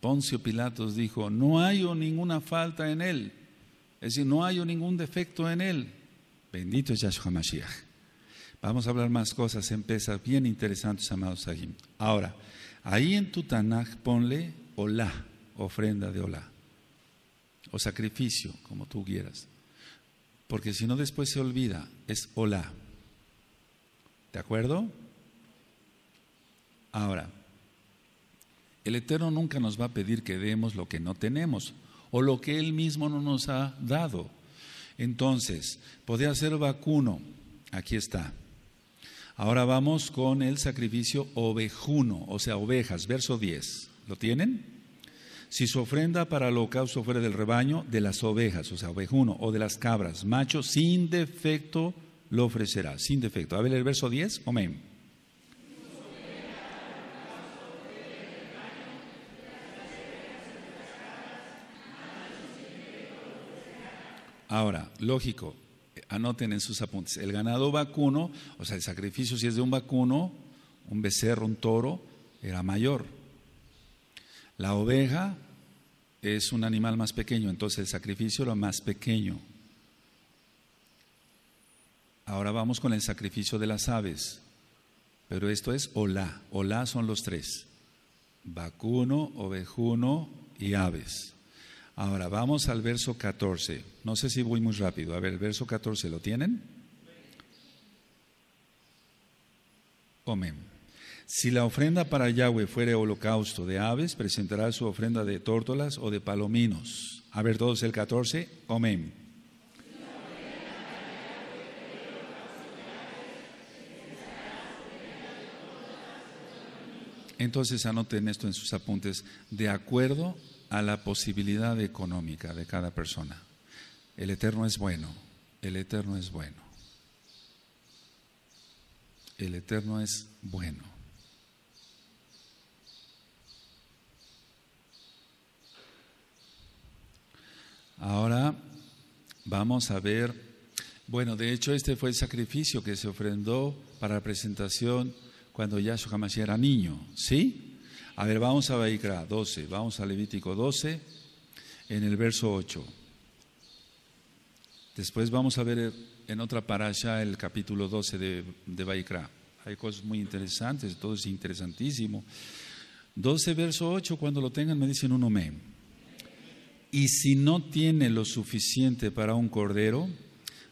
Poncio Pilatos dijo, no hay ninguna falta en él, es decir, no hay ningún defecto en él. Bendito es Yahshua Mashiach. Vamos a hablar más cosas en bien interesantes, amados Sahim. Ahora, ahí en tu Tanaj ponle hola, ofrenda de hola. o sacrificio, como tú quieras. Porque si no, después se olvida, es hola. ¿De acuerdo? Ahora, el Eterno nunca nos va a pedir que demos lo que no tenemos o lo que Él mismo no nos ha dado. Entonces, podría ser vacuno. Aquí está. Ahora vamos con el sacrificio ovejuno, o sea, ovejas, verso 10. ¿Lo tienen? Si su ofrenda para el holocausto fuera del rebaño, de las ovejas, o sea, ovejuno, o de las cabras, macho, sin defecto lo ofrecerá, sin defecto. A ver el verso 10, amén. Ahora, lógico, anoten en sus apuntes, el ganado vacuno, o sea, el sacrificio si es de un vacuno, un becerro, un toro, era mayor. La oveja es un animal más pequeño, entonces el sacrificio lo más pequeño. Ahora vamos con el sacrificio de las aves, pero esto es hola, hola son los tres, vacuno, ovejuno y aves. Ahora vamos al verso 14. No sé si voy muy rápido. A ver, el verso 14, ¿lo tienen? Amén. Si la ofrenda para Yahweh fuere holocausto de aves, presentará su ofrenda de tórtolas o de palominos. A ver todos el 14, amén. Entonces anoten esto en sus apuntes, de acuerdo a la posibilidad económica de cada persona. El Eterno es bueno, el Eterno es bueno. El Eterno es bueno. Ahora vamos a ver, bueno, de hecho este fue el sacrificio que se ofrendó para la presentación cuando Yahshua Mashiach era niño, ¿sí? A ver, vamos a Baikra 12, vamos a Levítico 12, en el verso 8. Después vamos a ver en otra parasha el capítulo 12 de, de Baikra. Hay cosas muy interesantes, todo es interesantísimo. 12, verso 8, cuando lo tengan me dicen un amén. Y si no tiene lo suficiente para un cordero,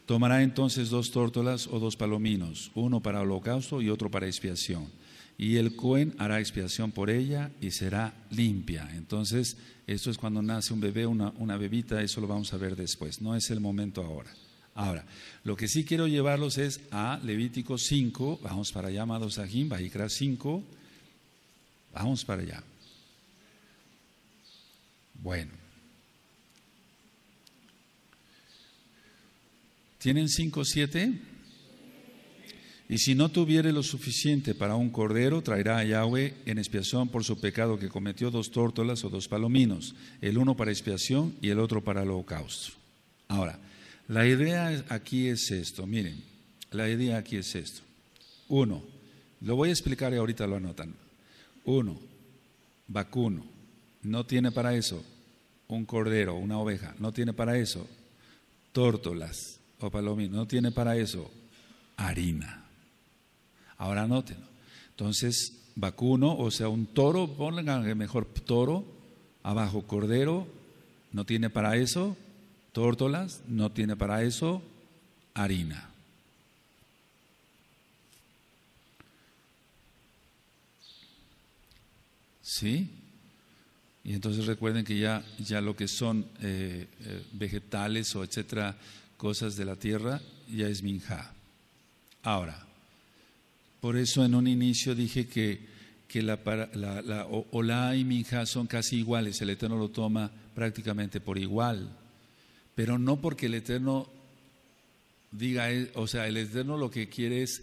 tomará entonces dos tórtolas o dos palominos, uno para holocausto y otro para expiación y el Cohen hará expiación por ella y será limpia. Entonces, esto es cuando nace un bebé, una, bebita, eso lo vamos a ver después, no es el momento ahora. Ahora, lo que sí quiero llevarlos es a Levítico 5, vamos para allá, amados Sahim, Bajikra 5, vamos para allá. Bueno. ¿Tienen 5, 7? Y si no tuviere lo suficiente para un cordero, traerá a Yahweh en expiación por su pecado que cometió dos tórtolas o dos palominos, el uno para expiación y el otro para el holocausto. Ahora, la idea aquí es esto, miren, la idea aquí es esto. Uno, lo voy a explicar y ahorita lo anotan. Uno, vacuno, no tiene para eso un cordero, una oveja, no tiene para eso tórtolas o palominos, no tiene para eso harina. Ahora anótenlo. Entonces, vacuno, o sea, un toro, pongan mejor toro, abajo cordero, no tiene para eso, tórtolas, no tiene para eso, harina. ¿Sí? Y entonces recuerden que ya, ya lo que son eh, eh, vegetales o etcétera, cosas de la tierra, ya es minja. Ahora, por eso en un inicio dije que, que la, la, Olá y Minja son casi iguales, el Eterno lo toma prácticamente por igual, pero no porque el Eterno diga, eh, o sea, el Eterno lo que quiere es,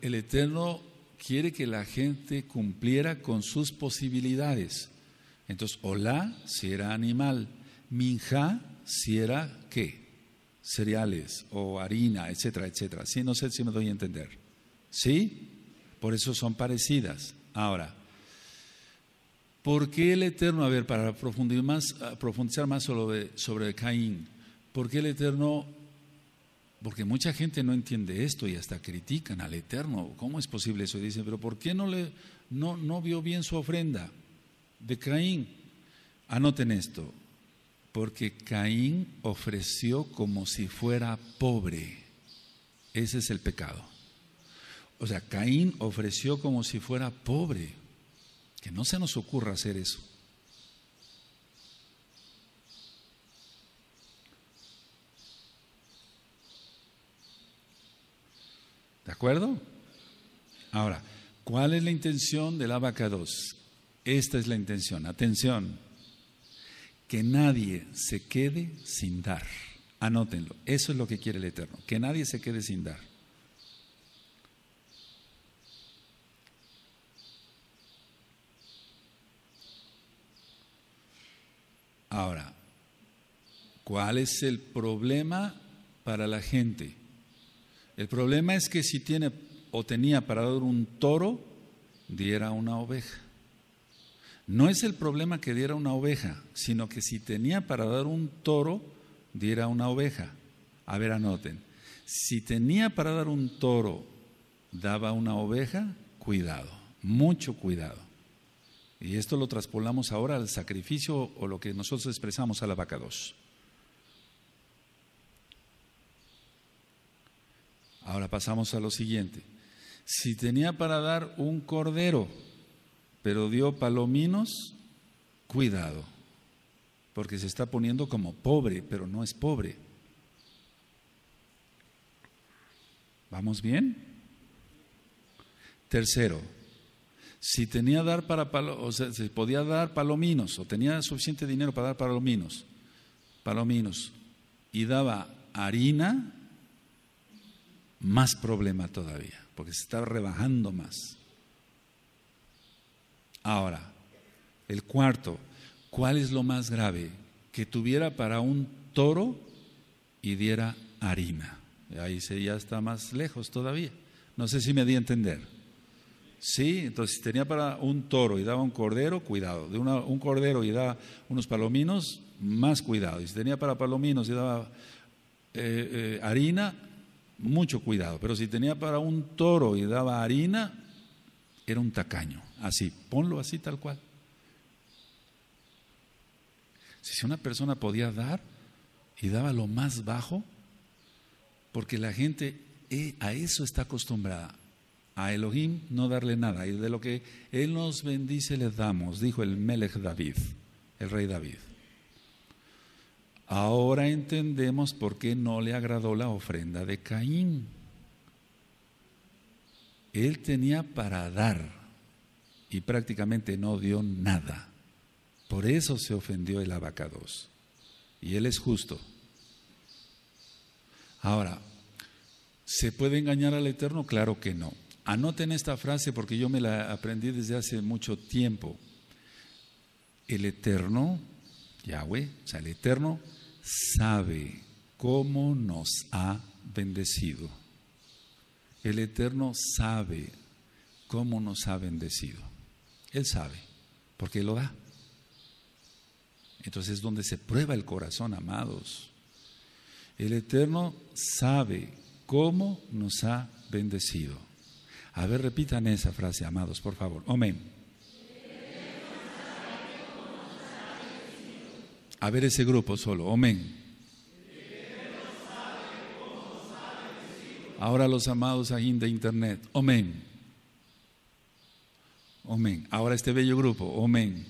el Eterno quiere que la gente cumpliera con sus posibilidades. Entonces, Olá si era animal, Minja si era qué, cereales o harina, etcétera, etcétera. si no sé si me doy a entender. ¿Sí? Por eso son parecidas. Ahora, ¿por qué el Eterno? A ver, para ah, profundizar más, profundizar más sobre, Caín, ¿por qué el Eterno porque mucha gente no entiende esto y hasta critican al Eterno. ¿Cómo es posible eso? dicen, pero ¿por qué no, le, no vio bien su ofrenda de Caín? Anoten esto, porque Caín ofreció como si fuera pobre. Ese es el pecado. O sea, Caín ofreció como si fuera pobre. Que no se nos ocurra hacer eso. ¿De acuerdo? Ahora, ¿cuál es la intención del 2? Esta es la intención. Atención. Que nadie se quede sin dar. Anótenlo. Eso es lo que quiere el Eterno. Que nadie se quede sin dar. Ahora, ¿cuál es el problema para la gente? El problema es que si tiene o tenía para dar un toro, diera una oveja. No es el problema que diera una oveja, sino que si tenía para dar un toro, diera una oveja. A ver, anoten. Si tenía para dar un toro, daba una oveja, cuidado, mucho cuidado. Y esto lo traspolamos ahora al sacrificio o lo que nosotros expresamos a la vaca 2. Ahora pasamos a lo siguiente. Si tenía para dar un cordero, pero dio palominos, cuidado, porque se está poniendo como pobre, pero no es pobre. ¿Vamos bien? Tercero, si tenía dar para o sea, podía dar palominos o tenía suficiente dinero para dar palominos, palominos y daba harina, más problema todavía, porque se estaba rebajando más. Ahora, el cuarto, ¿cuál es lo más grave? Que tuviera para un toro y diera harina. Ahí se ya está más lejos todavía. No sé si me di a entender. Sí, entonces tenía para un toro y daba un cordero, cuidado. De un cordero y daba unos palominos, más cuidado. Y si tenía para palominos y daba eh, eh, harina, mucho cuidado. Pero si tenía para un toro y daba harina, era un tacaño. Así, ponlo así tal cual. Si una persona podía dar y daba lo más bajo, porque la gente eh, a eso está acostumbrada, a Elohim no darle nada. Y de lo que Él nos bendice le damos, dijo el Melech David, el rey David. Ahora entendemos por qué no le agradó la ofrenda de Caín. Él tenía para dar y prácticamente no dio nada. Por eso se ofendió el abacados. Y él es justo. Ahora, ¿se puede engañar al Eterno? Claro que no. Anoten esta frase porque yo me la aprendí desde hace mucho tiempo. El Eterno, Yahweh, o sea, el Eterno sabe cómo nos ha bendecido. El Eterno sabe cómo nos ha bendecido. Él sabe, porque Él lo da. Entonces es donde se prueba el corazón, amados. El Eterno sabe cómo nos ha bendecido. A ver, repitan esa frase, amados, por favor. Amén. A ver ese grupo solo. Amén. Ahora los amados en de internet. Amén. Amén. Ahora este bello grupo. Amén.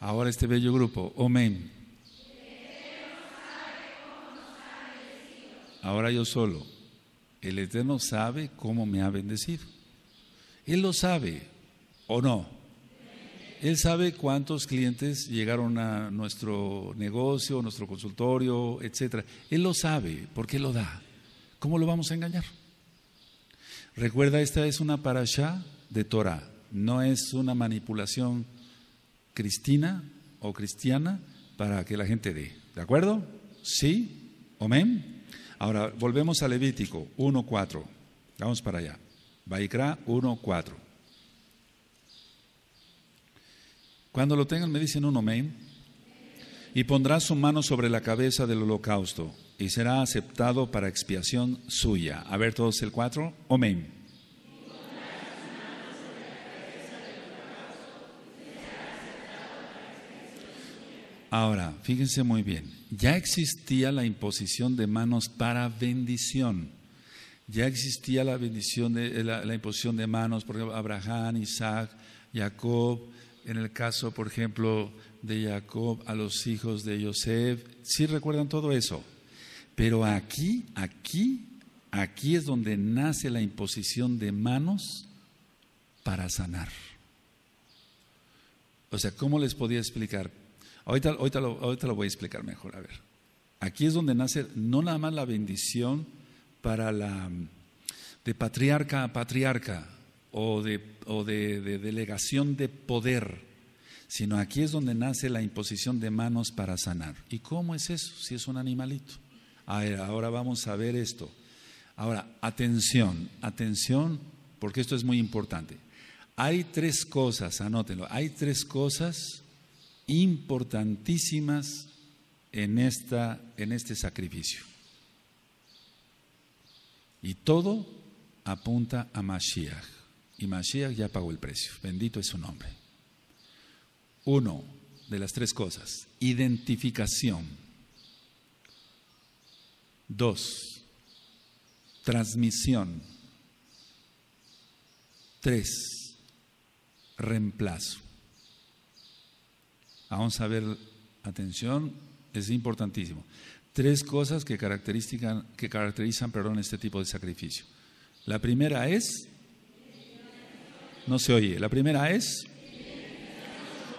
Ahora este bello grupo. Amén. ahora yo solo. El Eterno sabe cómo me ha bendecido. Él lo sabe, ¿o no? Él sabe cuántos clientes llegaron a nuestro negocio, nuestro consultorio, etc. Él lo sabe, porque lo da. ¿Cómo lo vamos a engañar? Recuerda, esta es una parasha de Torah, no es una manipulación cristina o cristiana para que la gente dé. ¿De acuerdo? ¿Sí? ¿Amén? Ahora, volvemos a Levítico 1.4. Vamos para allá. Baikra 1.4. Cuando lo tengan, me dicen un amén. Y pondrá su mano sobre la cabeza del holocausto y será aceptado para expiación suya. A ver todos el 4. Amén. Ahora, fíjense muy bien, ya existía la imposición de manos para bendición. Ya existía la bendición de eh, la, imposición de manos, por ejemplo, Abraham, Isaac, Jacob, en el caso, por ejemplo, de Jacob a los hijos de Joseph. Sí recuerdan todo eso. Pero aquí, aquí, aquí es donde nace la imposición de manos para sanar. O sea, ¿cómo les podía explicar? Ahorita, lo, voy a explicar mejor, a ver. Aquí es donde nace no nada más la bendición para la mm, de patriarca a patriarca o de, delegación de poder, sino aquí es donde nace la imposición de manos para sanar. ¿Y cómo es eso si es un animalito? A ver, ahora vamos a ver esto. Ahora, atención, atención, porque esto es muy importante. Hay tres cosas, anótenlo, hay tres cosas importantísimas en, esta, en este sacrificio. Y todo apunta a Mashiach. Y Mashiach ya pagó el precio. Bendito es su nombre. Uno de las tres cosas. Identificación. Dos. Transmisión. Tres. Reemplazo. Vamos a ver, atención, es importantísimo. Tres cosas que caracterizan, que caracterizan perdón, este tipo de sacrificio. La primera es, no se oye, la primera es,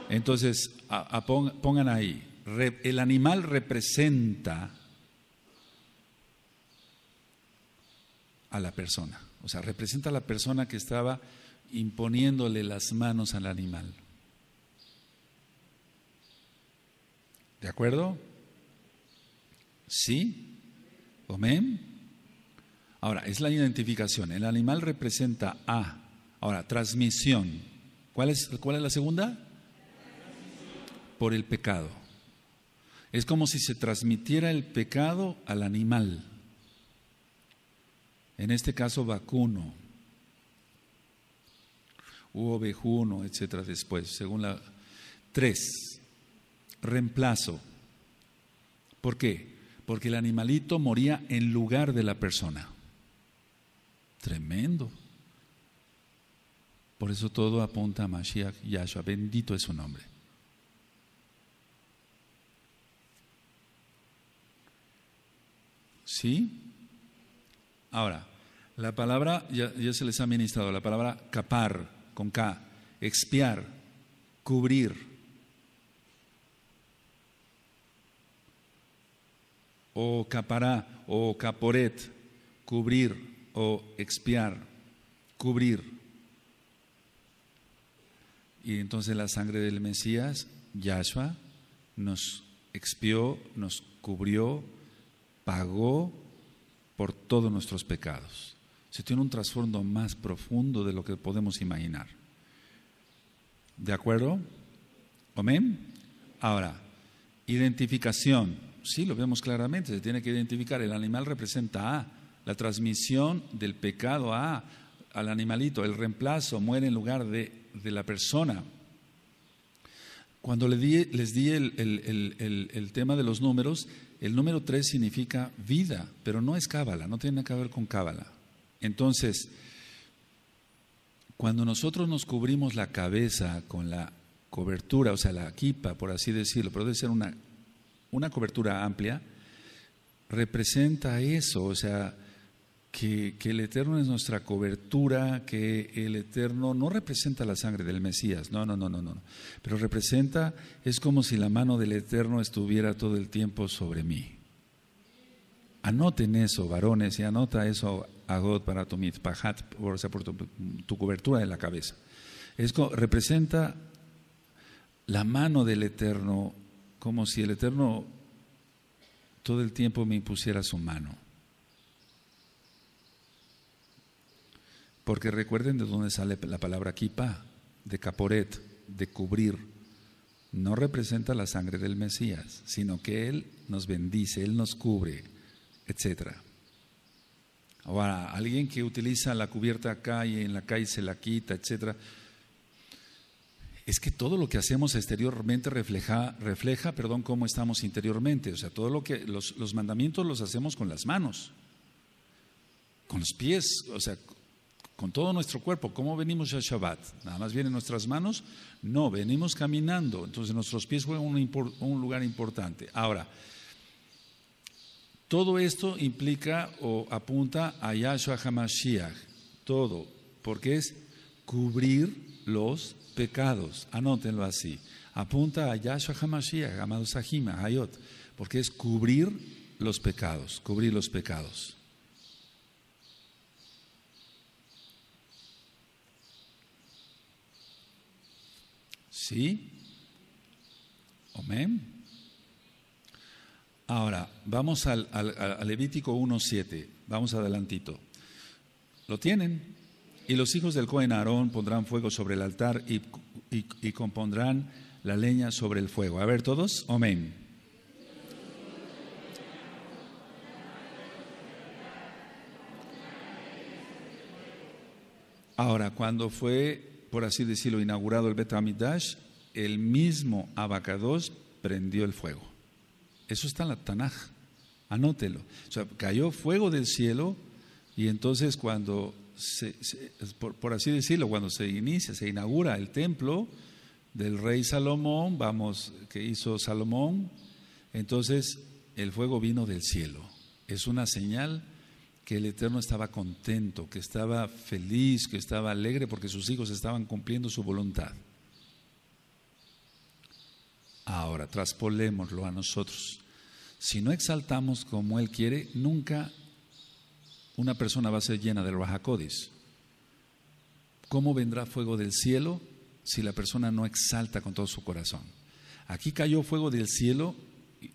entonces pongan ahí, el animal representa a la persona, o sea, representa a la persona que estaba imponiéndole las manos al animal. ¿De acuerdo? ¿Sí? ¿Amén? Ahora, es la identificación. El animal representa a. Ahora, transmisión. ¿Cuál es, cuál es la segunda? Por el pecado. Es como si se transmitiera el pecado al animal. En este caso, vacuno. U ovejuno, etcétera, después, según la. Tres reemplazo. ¿Por qué? Porque el animalito moría en lugar de la persona. Tremendo. Por eso todo apunta a Mashiach Yahshua. Bendito es su nombre. ¿Sí? Ahora, la palabra, ya, ya, se les ha ministrado, la palabra capar, con K, expiar, cubrir, o capará o caporet, cubrir o expiar, cubrir. Y entonces la sangre del Mesías, Yahshua, nos expió, nos cubrió, pagó por todos nuestros pecados. Se tiene un trasfondo más profundo de lo que podemos imaginar. ¿De acuerdo? Amén. Ahora, identificación sí, lo vemos claramente, se tiene que identificar, el animal representa a, la transmisión del pecado a, al animalito, el reemplazo, muere en lugar de, la persona. Cuando les di, el, el, tema de los números, el número 3 significa vida, pero no es cábala, no tiene nada que ver con cábala. Entonces, cuando nosotros nos cubrimos la cabeza con la cobertura, o sea, la equipa, por así decirlo, pero debe ser una una cobertura amplia representa eso, o sea, que, el Eterno es nuestra cobertura, que el Eterno no representa la sangre del Mesías, no, no, no, no, no, pero representa, es como si la mano del Eterno estuviera todo el tiempo sobre mí. Anoten eso, varones, y anota eso, God para tu mitpahat, o por tu, cobertura de la cabeza. Es, representa la mano del Eterno como si el Eterno todo el tiempo me impusiera su mano. Porque recuerden de dónde sale la palabra kipa, de caporet, de cubrir. No representa la sangre del Mesías, sino que Él nos bendice, Él nos cubre, etc. Ahora, alguien que utiliza la cubierta acá y en la calle se la quita, etcétera, es que todo lo que hacemos exteriormente refleja, refleja perdón, cómo estamos interiormente. O sea, todo lo que los, mandamientos los hacemos con las manos, con los pies, o sea, con todo nuestro cuerpo. ¿Cómo venimos a Shabbat? ¿Nada más vienen nuestras manos? No, venimos caminando. Entonces nuestros pies juegan un, un lugar importante. Ahora, todo esto implica o apunta a Yahshua HaMashiach. Todo, porque es cubrir los pecados. Anótenlo así. Apunta a Yahshua HaMashiach, amado Sahima, Hayot, porque es cubrir los pecados, cubrir los pecados. ¿Sí? Amén. Ahora, vamos al, al Levítico 1.7. Vamos adelantito. ¿Lo tienen? Y los hijos del Cohen Aarón pondrán fuego sobre el altar y, compondrán la leña sobre el fuego. A ver, todos, amén. Ahora, cuando fue, por así decirlo, inaugurado el Betamidash, el mismo Abacados prendió el fuego. Eso está en la Tanaj, anótelo. O sea, cayó fuego del cielo y entonces cuando por, así decirlo, cuando se inicia, se inaugura el templo del rey Salomón, vamos, que hizo Salomón, entonces el fuego vino del cielo. Es una señal que el Eterno estaba contento, que estaba feliz, que estaba alegre porque sus hijos estaban cumpliendo su voluntad. Ahora, traspolémoslo a nosotros. Si no exaltamos como Él quiere, nunca una persona va a ser llena del Rahakodis. ¿Cómo vendrá fuego del cielo si la persona no exalta con todo su corazón? Aquí cayó fuego del cielo,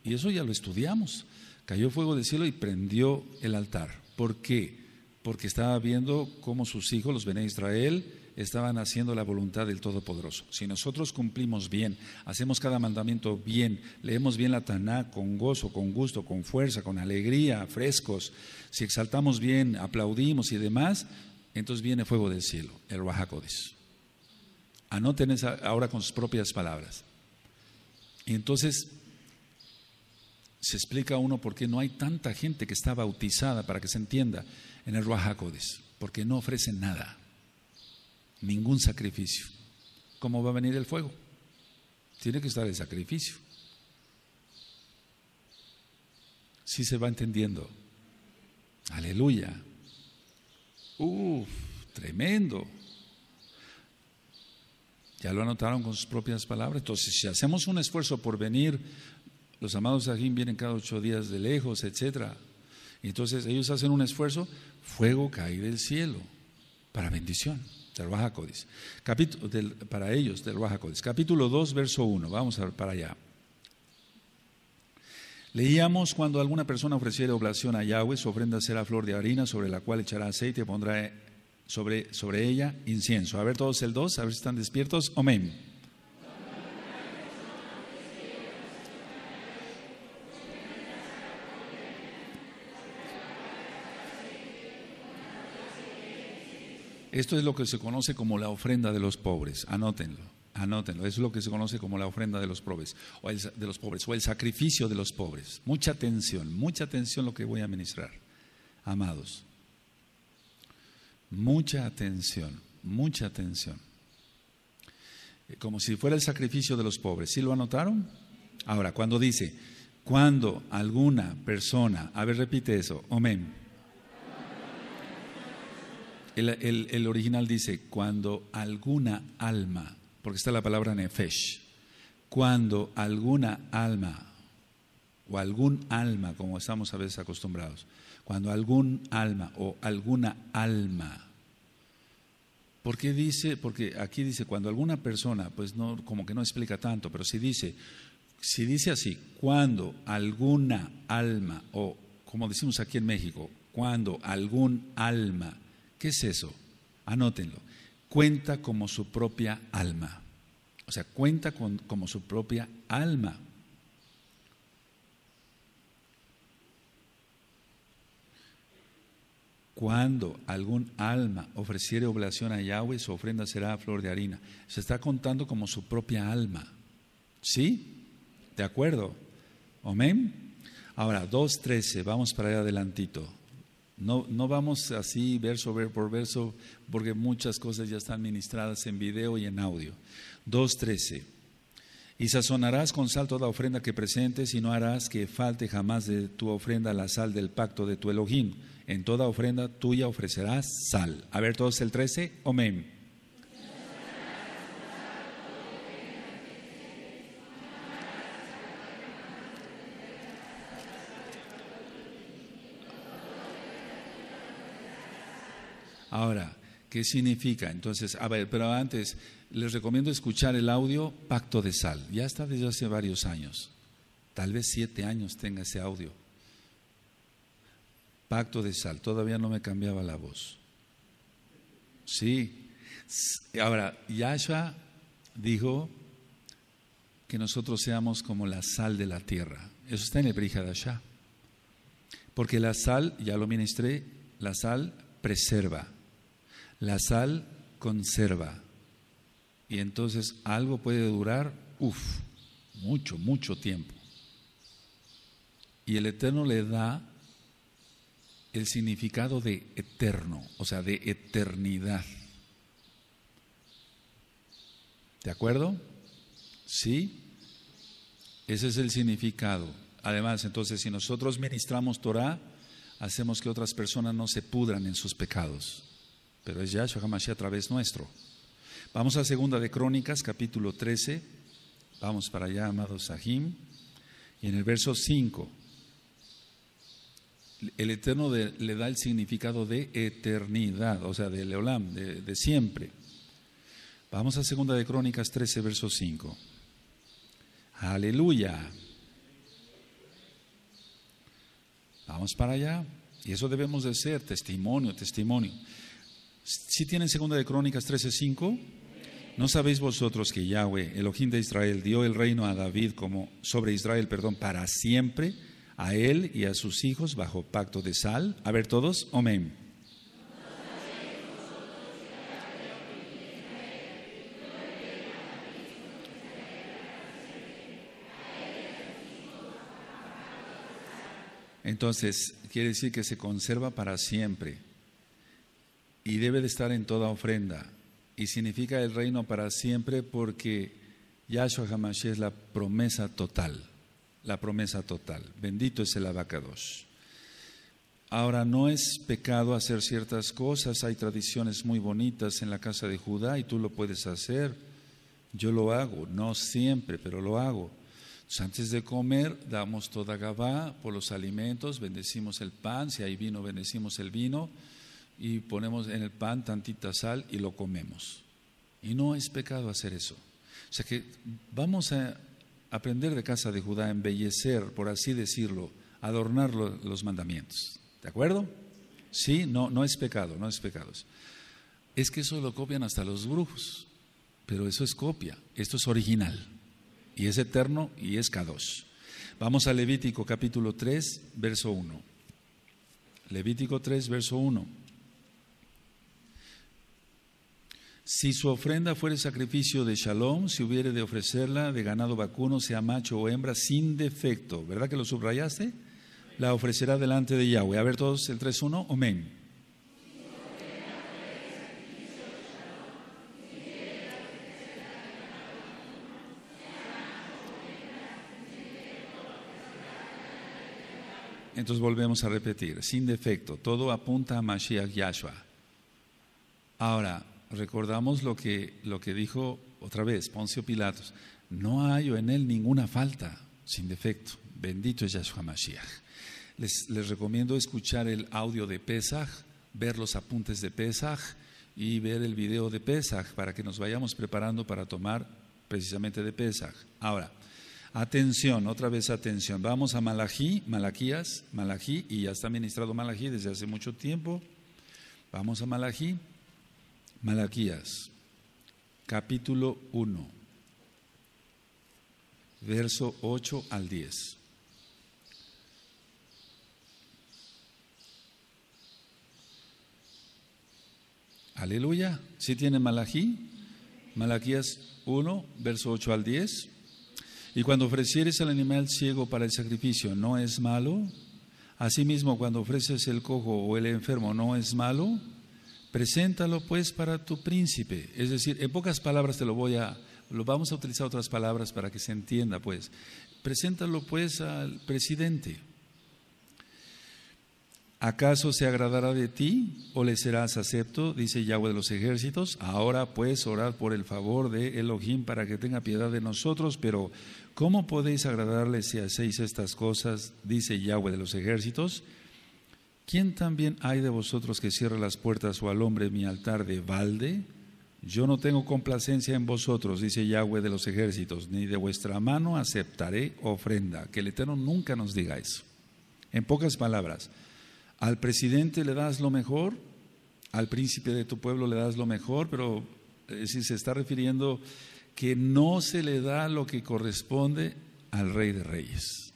y eso ya lo estudiamos. Cayó fuego del cielo y prendió el altar. ¿Por qué? Porque estaba viendo cómo sus hijos, los Bené Israel, estaban haciendo la voluntad del Todopoderoso. Si nosotros cumplimos bien, hacemos cada mandamiento bien, leemos bien la Taná con gozo, con gusto, con fuerza, con alegría, frescos, si exaltamos bien, aplaudimos y demás, entonces viene fuego del cielo, el Wahakodis. Anoten esa ahora con sus propias palabras. Y entonces se explica uno por qué no hay tanta gente que está bautizada, para que se entienda, en el Ruach porque no ofrecen nada ningún sacrificio, ¿cómo va a venir el fuego? Tiene que estar el sacrificio. Si se va entendiendo. Aleluya. Uf, tremendo. Ya lo anotaron con sus propias palabras. Entonces, si hacemos un esfuerzo por venir, los amados aquí vienen cada ocho días de lejos, etcétera. Entonces ellos hacen un esfuerzo, fuego cae del cielo para bendición capítulo, para ellos del capítulo 2, verso 1, vamos a, ver para allá. Leíamos cuando alguna persona ofreciera oblación a Yahweh, su ofrenda será flor de harina sobre la cual echará aceite y pondrá sobre, sobre ella incienso. A ver todos el 2, a ver si están despiertos. Amén. Esto es lo que se conoce como la ofrenda de los pobres. Anótenlo, anótenlo. es lo que se conoce como la ofrenda de los pobres o de los pobres o el sacrificio de los pobres. Mucha atención, mucha atención lo que voy a ministrar, amados. Mucha atención, mucha atención. Eh, como si fuera el sacrificio de los pobres. ¿Sí lo anotaron? Ahora, cuando dice, cuando alguna persona, a ver, repite eso, amén el, original dice, cuando alguna alma, porque está la palabra nefesh, cuando alguna alma, o algún alma, como estamos a veces acostumbrados, cuando algún alma o alguna alma, ¿por qué dice? Porque aquí dice, cuando alguna persona, pues no, como que no explica tanto, pero si dice, si dice así, cuando alguna alma, o como decimos aquí en México, cuando algún alma, ¿Qué es eso? Anótenlo. Cuenta como su propia alma. O sea, cuenta como su propia alma. Cuando algún alma ofreciere oblación a Yahweh, su ofrenda será a flor de harina. Se está contando como su propia alma. ¿Sí? ¿De acuerdo? Amén. Ahora, 2.13, vamos para allá adelantito. No, vamos así verso por verso porque muchas cosas ya están ministradas en video y en audio. 2.13. Y sazonarás con sal toda ofrenda que presentes y no harás que falte jamás de tu ofrenda la sal del pacto de tu Elohim. En toda ofrenda tuya ofrecerás sal. A ver todos el 13. Amén. Ahora, ¿qué significa? Entonces, a ver, pero antes les recomiendo escuchar el audio Pacto de Sal. Ya está desde hace varios años. Tal vez siete años tenga ese audio. Pacto de Sal. Todavía no me cambiaba la voz. Sí. Ahora, Yahshua dijo que nosotros seamos como la sal de la tierra. Eso está en el Brihadashah. Porque la sal, ya lo ministré, la sal preserva. La sal conserva. Y entonces algo puede durar, uff, mucho, mucho tiempo. Y el Eterno le da el significado de eterno, o sea, de eternidad. ¿De acuerdo? Sí. Ese es el significado. Además, entonces, si nosotros ministramos Torah, hacemos que otras personas no se pudran en sus pecados pero es Yahshua HaMashiach a través nuestro. Vamos a Segunda de Crónicas, capítulo 13. Vamos para allá, amados Sahim. Y en el verso 5, el Eterno le da el significado de eternidad, o sea, de Leolam, de, siempre. Vamos a Segunda de Crónicas 13, verso 5. Aleluya. Vamos para allá. Y eso debemos de ser, testimonio, testimonio. Si tienen segunda de Crónicas 13:5, ¿no sabéis vosotros que Yahweh, Elohim de Israel, dio el reino a David como sobre Israel, perdón, para siempre, a él y a sus hijos bajo pacto de sal? A ver todos, amén. Entonces, quiere decir que se conserva para siempre y debe de estar en toda ofrenda. Y significa el reino para siempre porque Yahshua Hamashiach es la promesa total, la promesa total. Bendito es el abacados. Ahora, no es pecado hacer ciertas cosas, hay tradiciones muy bonitas en la casa de Judá y tú lo puedes hacer. Yo lo hago, no siempre, pero lo hago. Entonces, antes de comer, damos toda gabá por los alimentos, bendecimos el pan, si hay vino, bendecimos el vino y ponemos en el pan tantita sal y lo comemos. Y no es pecado hacer eso. O sea que vamos a aprender de casa de Judá, embellecer, por así decirlo, adornar los mandamientos. ¿De acuerdo? Sí, no, no es pecado, no es pecado. Es que eso lo copian hasta los brujos, pero eso es copia, esto es original, y es eterno y es k Vamos a Levítico capítulo 3, verso 1. Levítico 3, verso 1. Si su ofrenda fuere sacrificio de shalom, si hubiere de ofrecerla de ganado vacuno, sea macho o hembra, sin defecto, ¿verdad que lo subrayaste? La ofrecerá delante de Yahweh. A ver todos el 3.1, amén. Entonces volvemos a repetir, sin defecto, todo apunta a Mashiach Yahshua. Ahora, recordamos lo que, lo que dijo otra vez Poncio Pilatos, no hallo en él ninguna falta, sin defecto, bendito es Yahshua Mashiach. Les, les recomiendo escuchar el audio de Pesach, ver los apuntes de Pesach y ver el video de Pesach para que nos vayamos preparando para tomar precisamente de Pesach. Ahora, atención, otra vez atención. Vamos a Malají, Malaquías, Malají, y ya está ministrado Malají desde hace mucho tiempo. Vamos a Malají. Malaquías, capítulo 1, verso 8 al 10. Aleluya. ¿Sí tiene malají Malaquías 1, verso 8 al 10. Y cuando ofrecieres al animal ciego para el sacrificio, ¿no es malo? Asimismo, cuando ofreces el cojo o el enfermo, ¿no es malo? Preséntalo pues para tu príncipe. Es decir, en pocas palabras te lo voy a, lo vamos a utilizar otras palabras para que se entienda pues. Preséntalo pues al presidente. ¿Acaso se agradará de ti o le serás acepto? Dice Yahweh de los ejércitos. Ahora pues orad por el favor de Elohim para que tenga piedad de nosotros, pero ¿cómo podéis agradarle si hacéis estas cosas? Dice Yahweh de los ejércitos. ¿Quién también hay de vosotros que cierre las puertas o al hombre mi altar de balde? Yo no tengo complacencia en vosotros, dice Yahweh de los ejércitos, ni de vuestra mano aceptaré ofrenda. Que el Eterno nunca nos diga eso. En pocas palabras, al presidente le das lo mejor, al príncipe de tu pueblo le das lo mejor, pero si se está refiriendo que no se le da lo que corresponde al rey de reyes.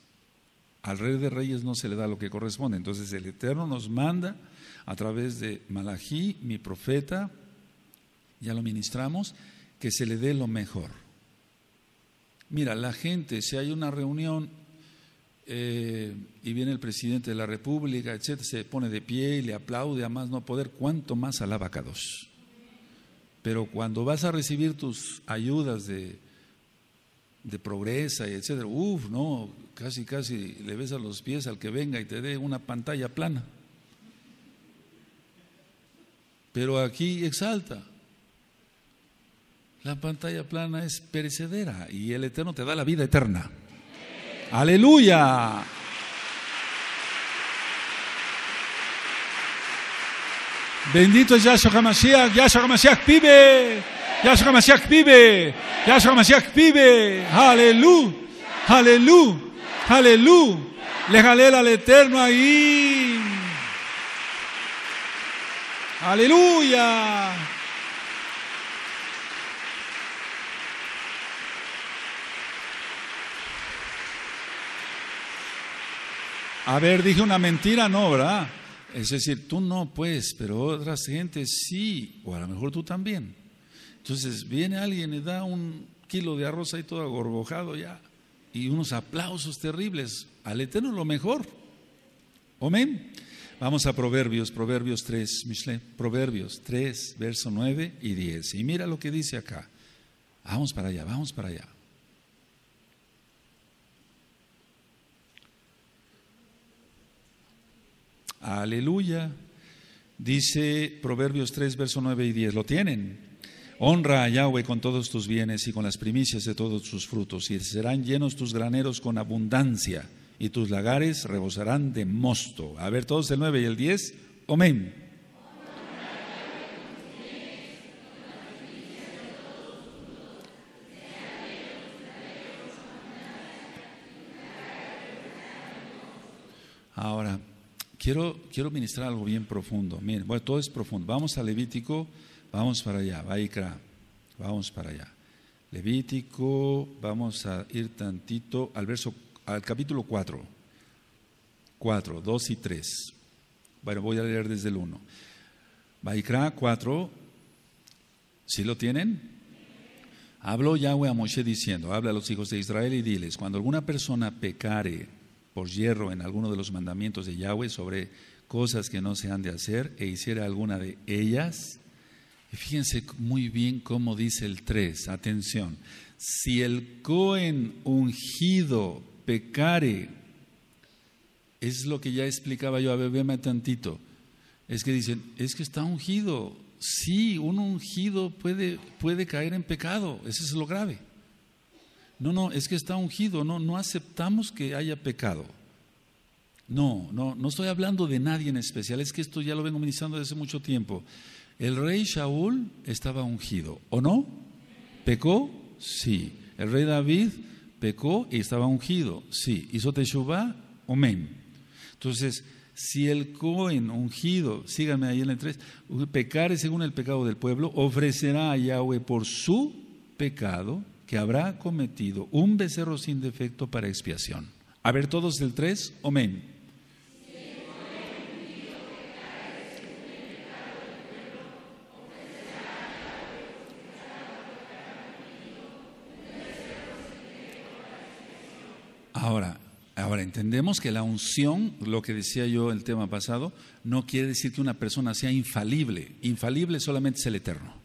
Al rey de reyes no se le da lo que corresponde. Entonces el Eterno nos manda a través de Malají, mi profeta, ya lo ministramos, que se le dé lo mejor. Mira, la gente, si hay una reunión eh, y viene el presidente de la República, etcétera, se pone de pie y le aplaude a más no poder, cuánto más dos. Pero cuando vas a recibir tus ayudas de de progresa, y etcétera. Uf, no, casi, casi le ves a los pies al que venga y te dé una pantalla plana. Pero aquí exalta. La pantalla plana es perecedera y el Eterno te da la vida eterna. Aleluya. Bendito es Yahshua HaMashiach, Yahshua HaMashiach vive, Yahshua HaMashiach vive, Yahshua HaMashiach vive, aleluya, aleluya, aleluya, le jale al eterno ahí, aleluya. A ver, dije una mentira, no, ¿verdad? Es decir, tú no puedes, pero otras gentes sí, o a lo mejor tú también. Entonces viene alguien y da un kilo de arroz ahí todo agorbojado ya, y unos aplausos terribles. Al Eterno lo mejor. Amén. Vamos a Proverbios, Proverbios 3, Michel, Proverbios 3, verso 9 y 10. Y mira lo que dice acá. Vamos para allá, vamos para allá. Aleluya. Dice Proverbios 3, verso 9 y 10. ¿Lo tienen? Honra a Yahweh con todos tus bienes y con las primicias de todos sus frutos, y serán llenos tus graneros con abundancia, y tus lagares rebosarán de mosto. A ver, todos el 9 y el 10. Amén. Ahora, Quiero, quiero ministrar algo bien profundo. Miren, bueno, todo es profundo. Vamos a Levítico, vamos para allá, Vaikra, vamos para allá. Levítico, vamos a ir tantito al verso, al capítulo 4, 4, 2 y 3. Bueno, voy a leer desde el 1. Vaikra 4, ¿sí lo tienen? Habló Yahweh a Moshe diciendo, habla a los hijos de Israel y diles, cuando alguna persona pecare, por hierro en alguno de los mandamientos de Yahweh sobre cosas que no se han de hacer e hiciera alguna de ellas, y fíjense muy bien cómo dice el 3, atención, si el Cohen ungido pecare, es lo que ya explicaba yo, a bebéme tantito, es que dicen, es que está ungido, sí, un ungido puede, puede caer en pecado, eso es lo grave no, no, es que está ungido, no, no aceptamos que haya pecado. No, no, no estoy hablando de nadie en especial, es que esto ya lo vengo ministrando desde hace mucho tiempo. El rey Shaul estaba ungido, ¿o no? ¿Pecó? Sí. El rey David pecó y estaba ungido, sí. ¿Hizo Teshuvah? Amén. Entonces, si el Cohen ungido, síganme ahí en el 3, pecare según el pecado del pueblo, ofrecerá a Yahweh por su pecado habrá cometido un becerro sin defecto para expiación. A ver todos del 3, amén. Ahora, ahora entendemos que la unción, lo que decía yo el tema pasado, no quiere decir que una persona sea infalible. Infalible solamente es el eterno.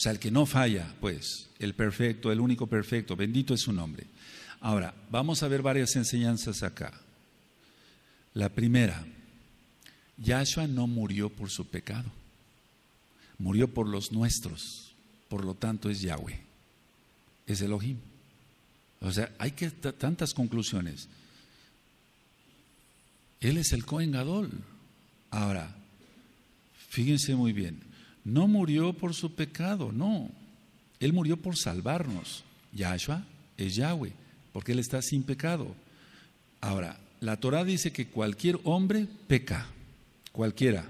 O sea, el que no falla, pues, el perfecto, el único perfecto, bendito es su nombre. Ahora, vamos a ver varias enseñanzas acá. La primera, Yahshua no murió por su pecado, murió por los nuestros, por lo tanto es Yahweh, es Elohim. O sea, hay que tantas conclusiones. Él es el Cohen Ahora, fíjense muy bien, no murió por su pecado, no. Él murió por salvarnos. Yahshua es Yahweh, porque Él está sin pecado. Ahora, la Torah dice que cualquier hombre peca, cualquiera.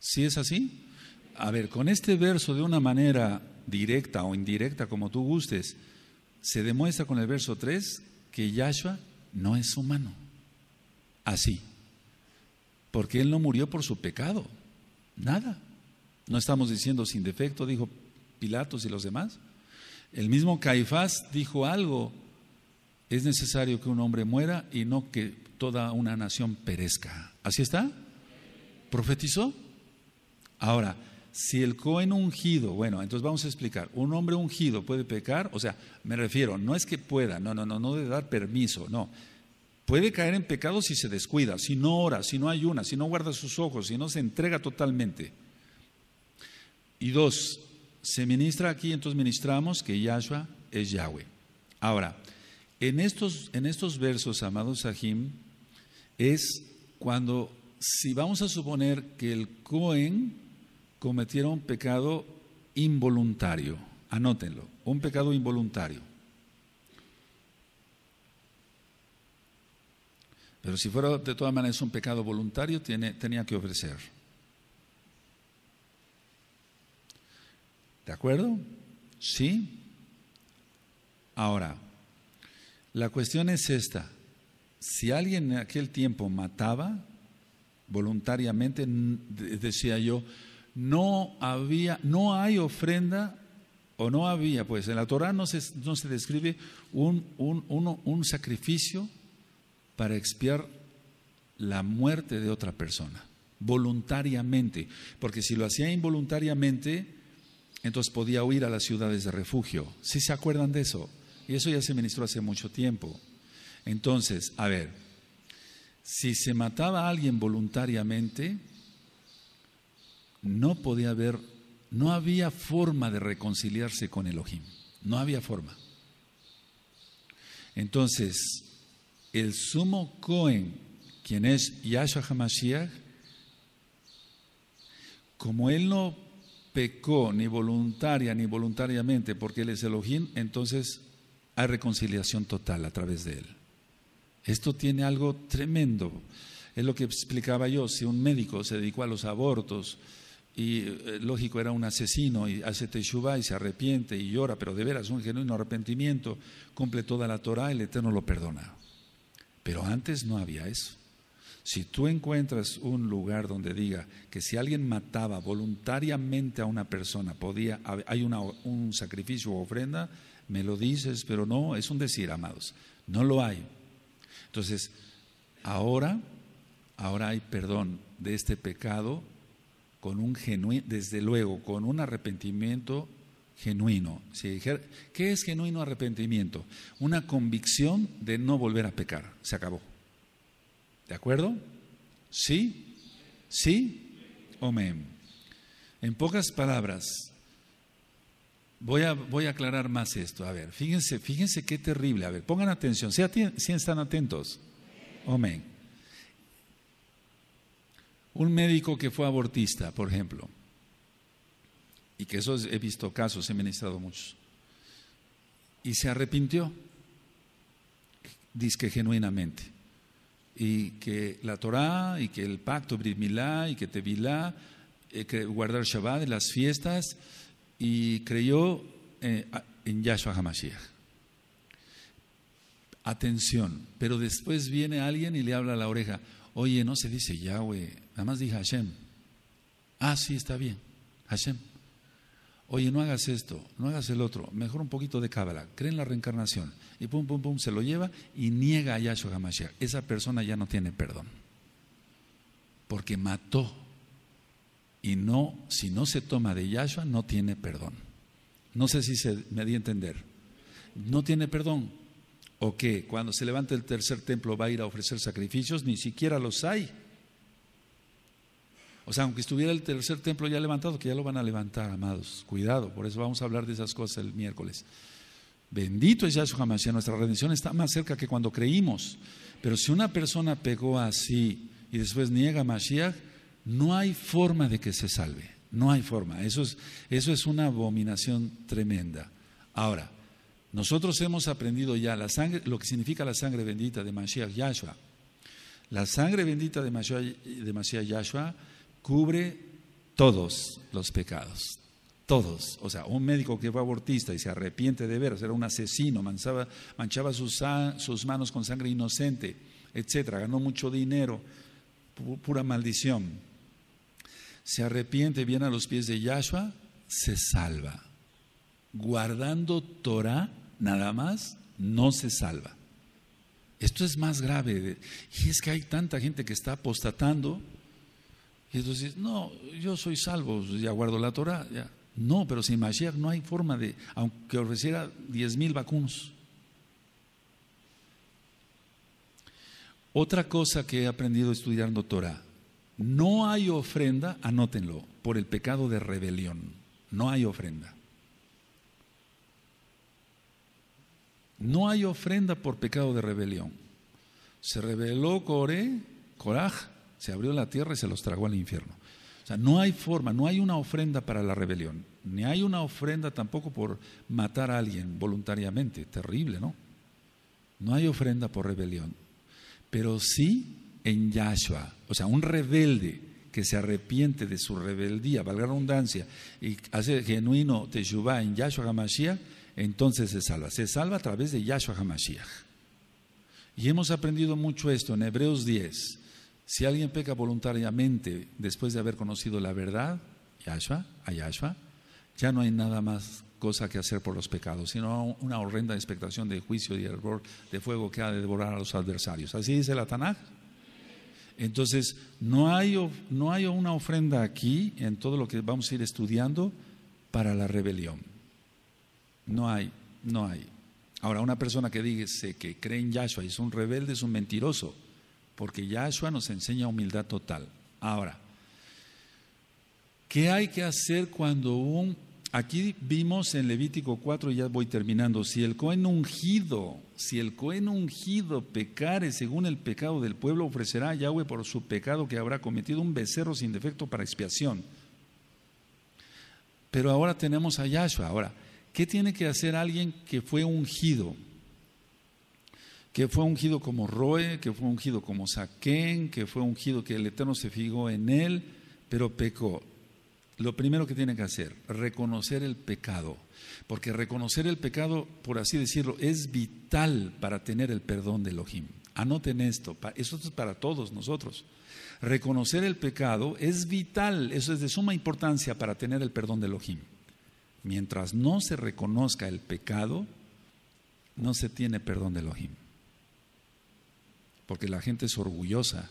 si es así? A ver, con este verso de una manera directa o indirecta, como tú gustes, se demuestra con el verso 3 que Yahshua no es humano. Así. Porque Él no murió por su pecado. Nada. No estamos diciendo sin defecto, dijo Pilatos y los demás. El mismo Caifás dijo algo, es necesario que un hombre muera y no que toda una nación perezca. ¿Así está? ¿Profetizó? Ahora, si el Cohen ungido, bueno, entonces vamos a explicar, un hombre ungido puede pecar, o sea, me refiero, no es que pueda, no, no, no, no de dar permiso, no. Puede caer en pecado si se descuida, si no ora, si no ayuna, si no guarda sus ojos, si no se entrega totalmente. Y dos, se ministra aquí, entonces ministramos que Yahshua es Yahweh. Ahora, en estos, en estos versos, amados Sahim, es cuando, si vamos a suponer que el Cohen cometiera un pecado involuntario, anótenlo, un pecado involuntario. Pero si fuera de todas maneras un pecado voluntario, tiene, tenía que ofrecer. ¿De acuerdo? ¿Sí? Ahora, la cuestión es esta. Si alguien en aquel tiempo mataba voluntariamente, decía yo, no había, no hay ofrenda o no había, pues en la Torah no se, no se describe un, un sacrificio para expiar la muerte de otra persona, voluntariamente, porque si lo hacía involuntariamente, entonces podía huir a las ciudades de refugio. si se acuerdan de eso? Y eso ya se ministró hace mucho tiempo. Entonces, a ver, si se mataba a alguien voluntariamente, no podía haber, no había forma de reconciliarse con Elohim. No había forma. Entonces, el sumo Cohen, quien es Yahshua HaMashiach, como él no pecó ni voluntaria ni voluntariamente porque Él es Elohim, entonces hay reconciliación total a través de Él. Esto tiene algo tremendo. Es lo que explicaba yo, si un médico se dedicó a los abortos y eh, lógico era un asesino y hace teshuva y se arrepiente y llora, pero de veras un genuino arrepentimiento, cumple toda la Torah, el Eterno lo perdona. Pero antes no había eso. Si tú encuentras un lugar donde diga que si alguien mataba voluntariamente a una persona, podía, hay un sacrificio o ofrenda, me lo dices, pero no, es un decir, amados, no lo hay. Entonces, ahora, ahora hay perdón de este pecado con un genuino, desde luego, con un arrepentimiento genuino. ¿Qué es genuino arrepentimiento? Una convicción de no volver a pecar, se acabó. ¿De acuerdo? ¿Sí? ¿Sí? Amén. En pocas palabras, voy a, voy a aclarar más esto. A ver, fíjense, fíjense qué terrible. A ver, pongan atención, si, están atentos. Amén. Un médico que fue abortista, por ejemplo, y que eso he visto casos, he ministrado muchos, y se arrepintió, dice genuinamente y que la Torá y que el pacto Brimilá y que Tevilá, eh, que guardar Shabbat y las fiestas y creyó eh, en Yahshua HaMashiach. Atención, pero después viene alguien y le habla a la oreja, oye, no se dice Yahweh, nada más dije Hashem. Ah, sí, está bien, Hashem. Oye, no hagas esto, no hagas el otro, mejor un poquito de cábala, cree en la reencarnación. Y pum, pum, pum, se lo lleva y niega a Yahshua HaMashiach. Esa persona ya no tiene perdón. Porque mató. Y no, si no se toma de Yahshua, no tiene perdón. No sé si se me di a entender. No tiene perdón. O que cuando se levante el tercer templo va a ir a ofrecer sacrificios, ni siquiera los hay o sea, aunque estuviera el tercer templo ya levantado, que ya lo van a levantar, amados. Cuidado, por eso vamos a hablar de esas cosas el miércoles. Bendito es Yahshua Mashiach. nuestra redención está más cerca que cuando creímos. Pero si una persona pegó así y después niega a Mashiach, no hay forma de que se salve. No hay forma. Eso es, eso es una abominación tremenda. Ahora, nosotros hemos aprendido ya la sangre, lo que significa la sangre bendita de Mashiach Yahshua. La sangre bendita de de Mashiach Yahshua cubre todos los pecados, todos. O sea, un médico que fue abortista y se arrepiente de veras, era un asesino, manchaba, manchaba sus, sus, manos con sangre inocente, etcétera, ganó mucho dinero, pura maldición. Se arrepiente, viene a los pies de Yahshua, se salva. Guardando Torah, nada más, no se salva. Esto es más grave. Y es que hay tanta gente que está apostatando, y entonces, no, yo soy salvo, pues, ya guardo la Torah. No, pero sin Mashiach no hay forma de, aunque ofreciera diez mil vacunos. Otra cosa que he aprendido estudiando Torah, no hay ofrenda, anótenlo, por el pecado de rebelión. No hay ofrenda. No hay ofrenda por pecado de rebelión. Se rebeló Coré, Coraj, se abrió la tierra y se los tragó al infierno. O sea, no hay forma, no hay una ofrenda para la rebelión, ni hay una ofrenda tampoco por matar a alguien voluntariamente, terrible, ¿no? No hay ofrenda por rebelión, pero sí en Yahshua, o sea, un rebelde que se arrepiente de su rebeldía, valga la redundancia, y hace genuino teshuvah en Yahshua HaMashiach, entonces se salva. Se salva a través de Yahshua HaMashiach. Y hemos aprendido mucho esto en Hebreos 10 si alguien peca voluntariamente después de haber conocido la verdad, Yahshua, a Yahshua, ya no hay nada más cosa que hacer por los pecados, sino una horrenda expectación de juicio y error de fuego que ha de devorar a los adversarios. Así dice la Tanaj. Entonces, no hay, no hay una ofrenda aquí en todo lo que vamos a ir estudiando para la rebelión. No hay, no hay. Ahora, una persona que dice que cree en Yahshua y es un rebelde, es un mentiroso porque Yahshua nos enseña humildad total. Ahora, ¿qué hay que hacer cuando un... Aquí vimos en Levítico 4, ya voy terminando, si el cohen ungido, si el cohen ungido pecare según el pecado del pueblo, ofrecerá a Yahweh por su pecado que habrá cometido un becerro sin defecto para expiación. Pero ahora tenemos a Yahshua. Ahora, ¿qué tiene que hacer alguien que fue ungido? que fue ungido como Roe, que fue ungido como Saquén, que fue ungido que el Eterno se fijó en él, pero pecó. Lo primero que tiene que hacer, reconocer el pecado, porque reconocer el pecado, por así decirlo, es vital para tener el perdón de Elohim. Anoten esto, eso es para todos nosotros. Reconocer el pecado es vital, eso es de suma importancia para tener el perdón de Elohim. Mientras no se reconozca el pecado, no se tiene perdón de Elohim porque la gente es orgullosa.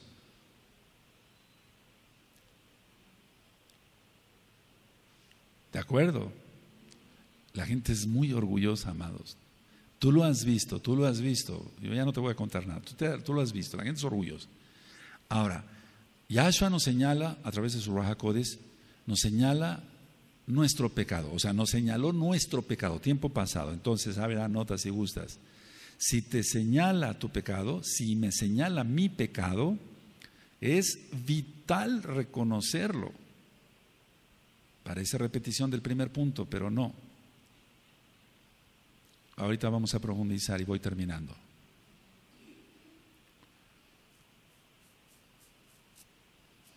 ¿De acuerdo? La gente es muy orgullosa, amados. Tú lo has visto, tú lo has visto. Yo ya no te voy a contar nada. Tú, lo has visto, la gente es orgullosa. Ahora, Yahshua nos señala, a través de su Raja Codes, nos señala nuestro pecado. O sea, nos señaló nuestro pecado, tiempo pasado. Entonces, a ver, anota si gustas si te señala tu pecado, si me señala mi pecado, es vital reconocerlo. Parece repetición del primer punto, pero no. Ahorita vamos a profundizar y voy terminando.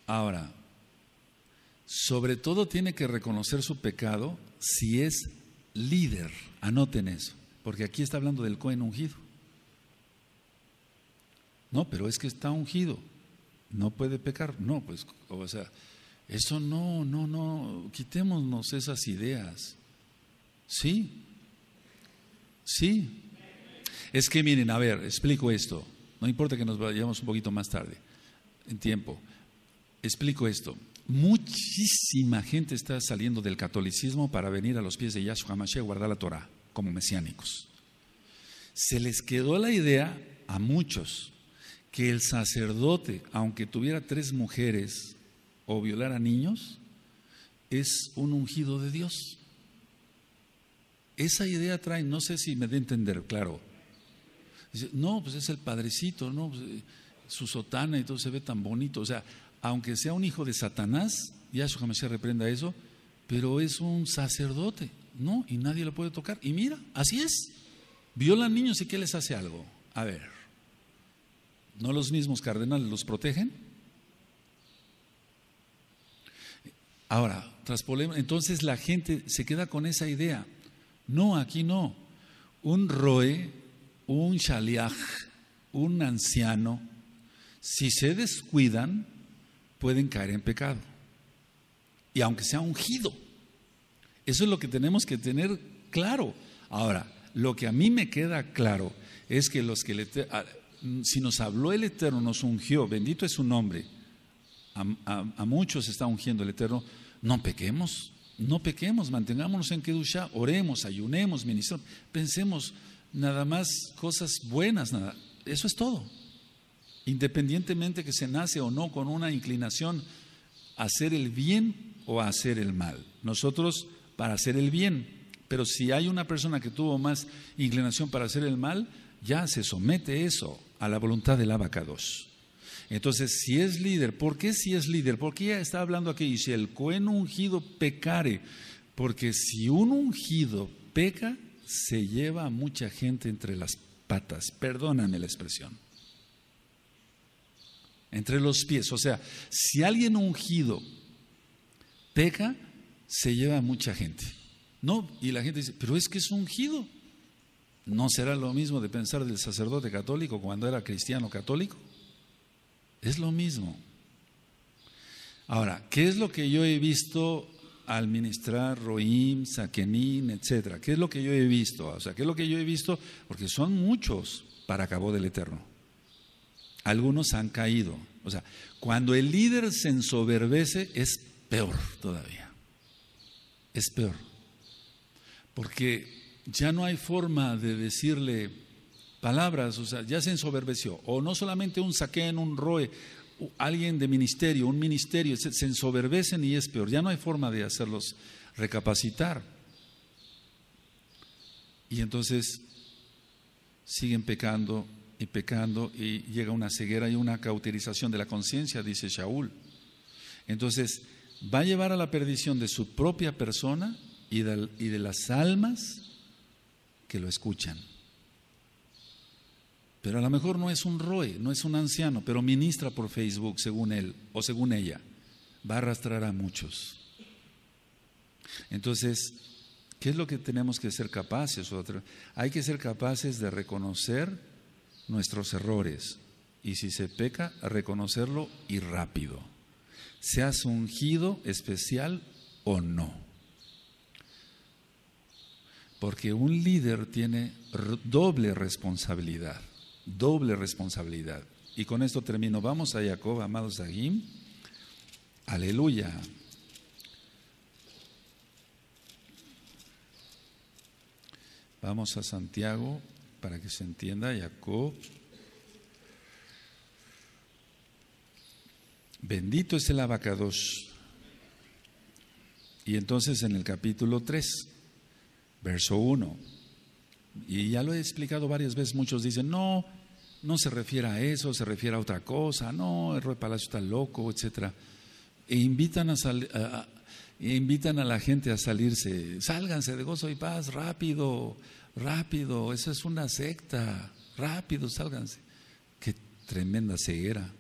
Ahora, sobre todo tiene que reconocer su pecado si es líder. Anoten eso porque aquí está hablando del Cohen ungido. No, pero es que está ungido, no puede pecar. No, pues, o sea, eso no, no, no, quitémonos esas ideas. Sí, sí. Es que miren, a ver, explico esto. No importa que nos vayamos un poquito más tarde, en tiempo. Explico esto. Muchísima gente está saliendo del catolicismo para venir a los pies de Yahshua Mashiach y guardar la Torah como mesiánicos. Se les quedó la idea a muchos que el sacerdote, aunque tuviera tres mujeres o violara niños, es un ungido de Dios. Esa idea trae, no sé si me de entender, claro. no, pues es el padrecito, no, pues, eh, su sotana y todo se ve tan bonito. O sea, aunque sea un hijo de Satanás, ya su se reprenda eso, pero es un sacerdote. No, y nadie lo puede tocar. Y mira, así es. Violan niños y ¿qué les hace algo? A ver, ¿no los mismos cardenales los protegen? Ahora, tras entonces la gente se queda con esa idea. No, aquí no. Un roe, un shaliach, un anciano, si se descuidan, pueden caer en pecado. Y aunque sea ungido eso es lo que tenemos que tener claro. Ahora, lo que a mí me queda claro es que los que ah, si nos habló el Eterno, nos ungió, bendito es su nombre, a, muchos está ungiendo el Eterno, no pequemos, no pequemos, mantengámonos en Kedusha, oremos, ayunemos, ministremos, pensemos nada más cosas buenas, nada, eso es todo. Independientemente que se nace o no con una inclinación a hacer el bien o a hacer el mal. Nosotros para hacer el bien. Pero si hay una persona que tuvo más inclinación para hacer el mal, ya se somete eso a la voluntad del abacados. Entonces, si es líder, ¿por qué si es líder? Porque ya está hablando aquí, y si el cohen ungido pecare, porque si un ungido peca, se lleva a mucha gente entre las patas, perdóname la expresión, entre los pies. O sea, si alguien ungido peca, se lleva mucha gente. No, y la gente dice, pero es que es ungido. ¿No será lo mismo de pensar del sacerdote católico cuando era cristiano católico? Es lo mismo. Ahora, ¿qué es lo que yo he visto al ministrar Roim, Saquenín, etcétera? ¿Qué es lo que yo he visto? O sea, ¿qué es lo que yo he visto? Porque son muchos para acabó del Eterno. Algunos han caído. O sea, cuando el líder se ensoberbece es peor todavía es peor. Porque ya no hay forma de decirle palabras, o sea, ya se ensoberbeció. O no solamente un en un roe, alguien de ministerio, un ministerio, se ensoberbecen y es peor. Ya no hay forma de hacerlos recapacitar. Y entonces siguen pecando y pecando y llega una ceguera y una cauterización de la conciencia, dice Shaul. Entonces, va a llevar a la perdición de su propia persona y de, las almas que lo escuchan. Pero a lo mejor no es un roe, no es un anciano, pero ministra por Facebook, según él o según ella. Va a arrastrar a muchos. Entonces, ¿qué es lo que tenemos que ser capaces? Hay que ser capaces de reconocer nuestros errores. Y si se peca, reconocerlo y rápido seas ungido especial o no. Porque un líder tiene doble responsabilidad, doble responsabilidad. Y con esto termino. Vamos a Jacob, amados Zahim. Aleluya. Vamos a Santiago para que se entienda, Jacob Bendito es el abacados. Y entonces en el capítulo 3, verso 1, y ya lo he explicado varias veces, muchos dicen, no, no se refiere a eso, se refiere a otra cosa, no, el rey Palacio está loco, etc. E invitan a, e invitan a la gente a salirse, sálganse de gozo y paz, rápido, rápido, eso es una secta, rápido, sálganse. Qué tremenda ceguera.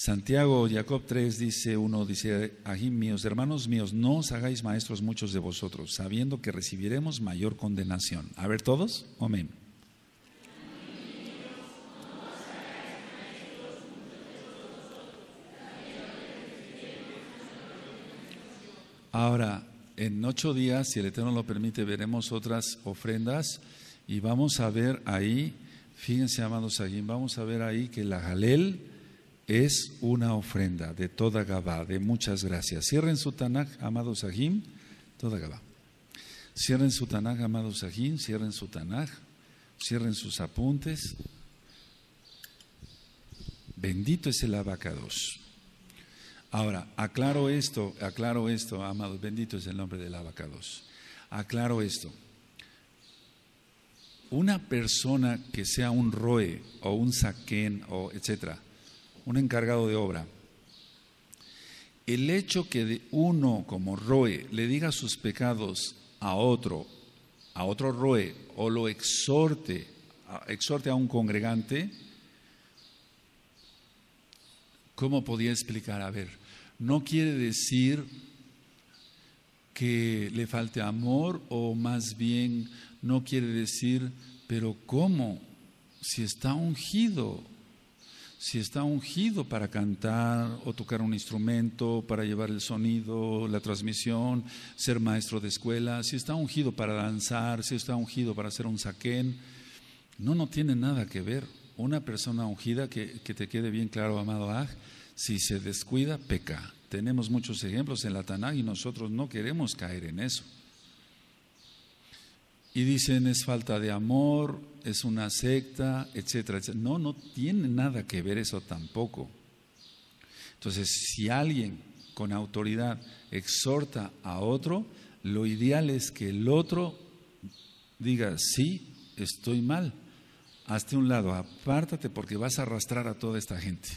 Santiago, Jacob 3 dice, uno dice, Ajín míos, hermanos míos, no os hagáis maestros muchos de vosotros, sabiendo que recibiremos mayor condenación. A ver todos, amén. Ahora, en ocho días, si el Eterno lo permite, veremos otras ofrendas y vamos a ver ahí, fíjense amados allí, vamos a ver ahí que la Jalel es una ofrenda de toda Gabá, de muchas gracias. Cierren su Tanaj, amados Sahim, toda Gabá. Cierren su Tanaj, amados Sahim, cierren su Tanaj, cierren sus apuntes. Bendito es el abacados. Ahora, aclaro esto, aclaro esto, amados, bendito es el nombre del abacados. Aclaro esto. Una persona que sea un roe o un saquén o etcétera, un encargado de obra. El hecho que uno como Roe le diga sus pecados a otro, a otro Roe, o lo exhorte, exhorte a un congregante, ¿cómo podía explicar? A ver, no quiere decir que le falte amor o más bien no quiere decir, pero ¿cómo? Si está ungido, si está ungido para cantar o tocar un instrumento, para llevar el sonido, la transmisión, ser maestro de escuela, si está ungido para danzar, si está ungido para hacer un saquén, no, no tiene nada que ver. Una persona ungida, que, te quede bien claro, amado Aj, si se descuida, peca. Tenemos muchos ejemplos en la Tanaj y nosotros no queremos caer en eso y dicen es falta de amor, es una secta, etcétera, etcétera. No, no tiene nada que ver eso tampoco. Entonces, si alguien con autoridad exhorta a otro, lo ideal es que el otro diga, sí, estoy mal, hazte un lado, apártate porque vas a arrastrar a toda esta gente.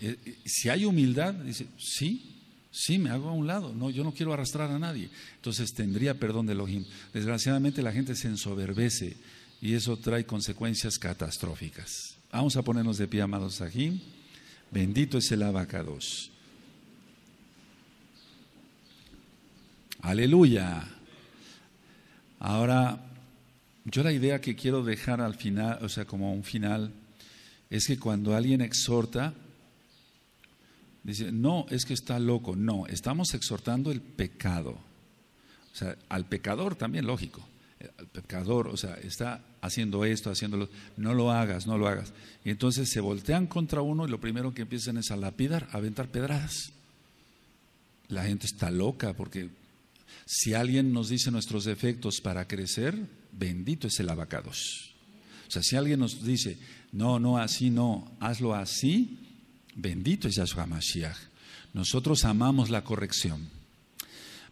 Eh, eh, si hay humildad, dice, sí, Sí, me hago a un lado. No, yo no quiero arrastrar a nadie. Entonces tendría perdón de Elohim. Desgraciadamente la gente se ensoberbece y eso trae consecuencias catastróficas. Vamos a ponernos de pie, amados aquí. Bendito es el abacados. Aleluya. Ahora, yo la idea que quiero dejar al final, o sea, como un final, es que cuando alguien exhorta, Dice, no, es que está loco. No, estamos exhortando el pecado. O sea, al pecador también, lógico. Eh, al pecador, o sea, está haciendo esto, haciéndolo. No lo hagas, no lo hagas. Y entonces se voltean contra uno y lo primero que empiezan es a lapidar, a aventar pedradas. La gente está loca porque si alguien nos dice nuestros defectos para crecer, bendito es el abacados. O sea, si alguien nos dice, no, no, así no, hazlo así, Bendito es Yahshua Mashiach. Nosotros amamos la corrección.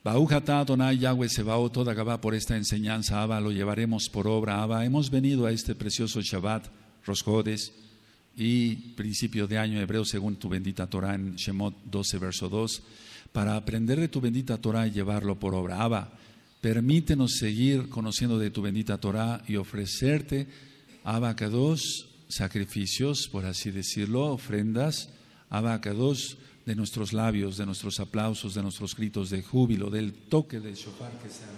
Yahweh Sebao Toda por esta enseñanza, Abba, lo llevaremos por obra, Abba. Hemos venido a este precioso Shabbat, Roshodes y principio de año hebreo según tu bendita Torah en Shemot 12, verso 2, para aprender de tu bendita Torah y llevarlo por obra. Abba, permítenos seguir conociendo de tu bendita Torah y ofrecerte, Abba, que dos sacrificios, por así decirlo, ofrendas dos de nuestros labios, de nuestros aplausos, de nuestros gritos de júbilo, del toque del chopar que se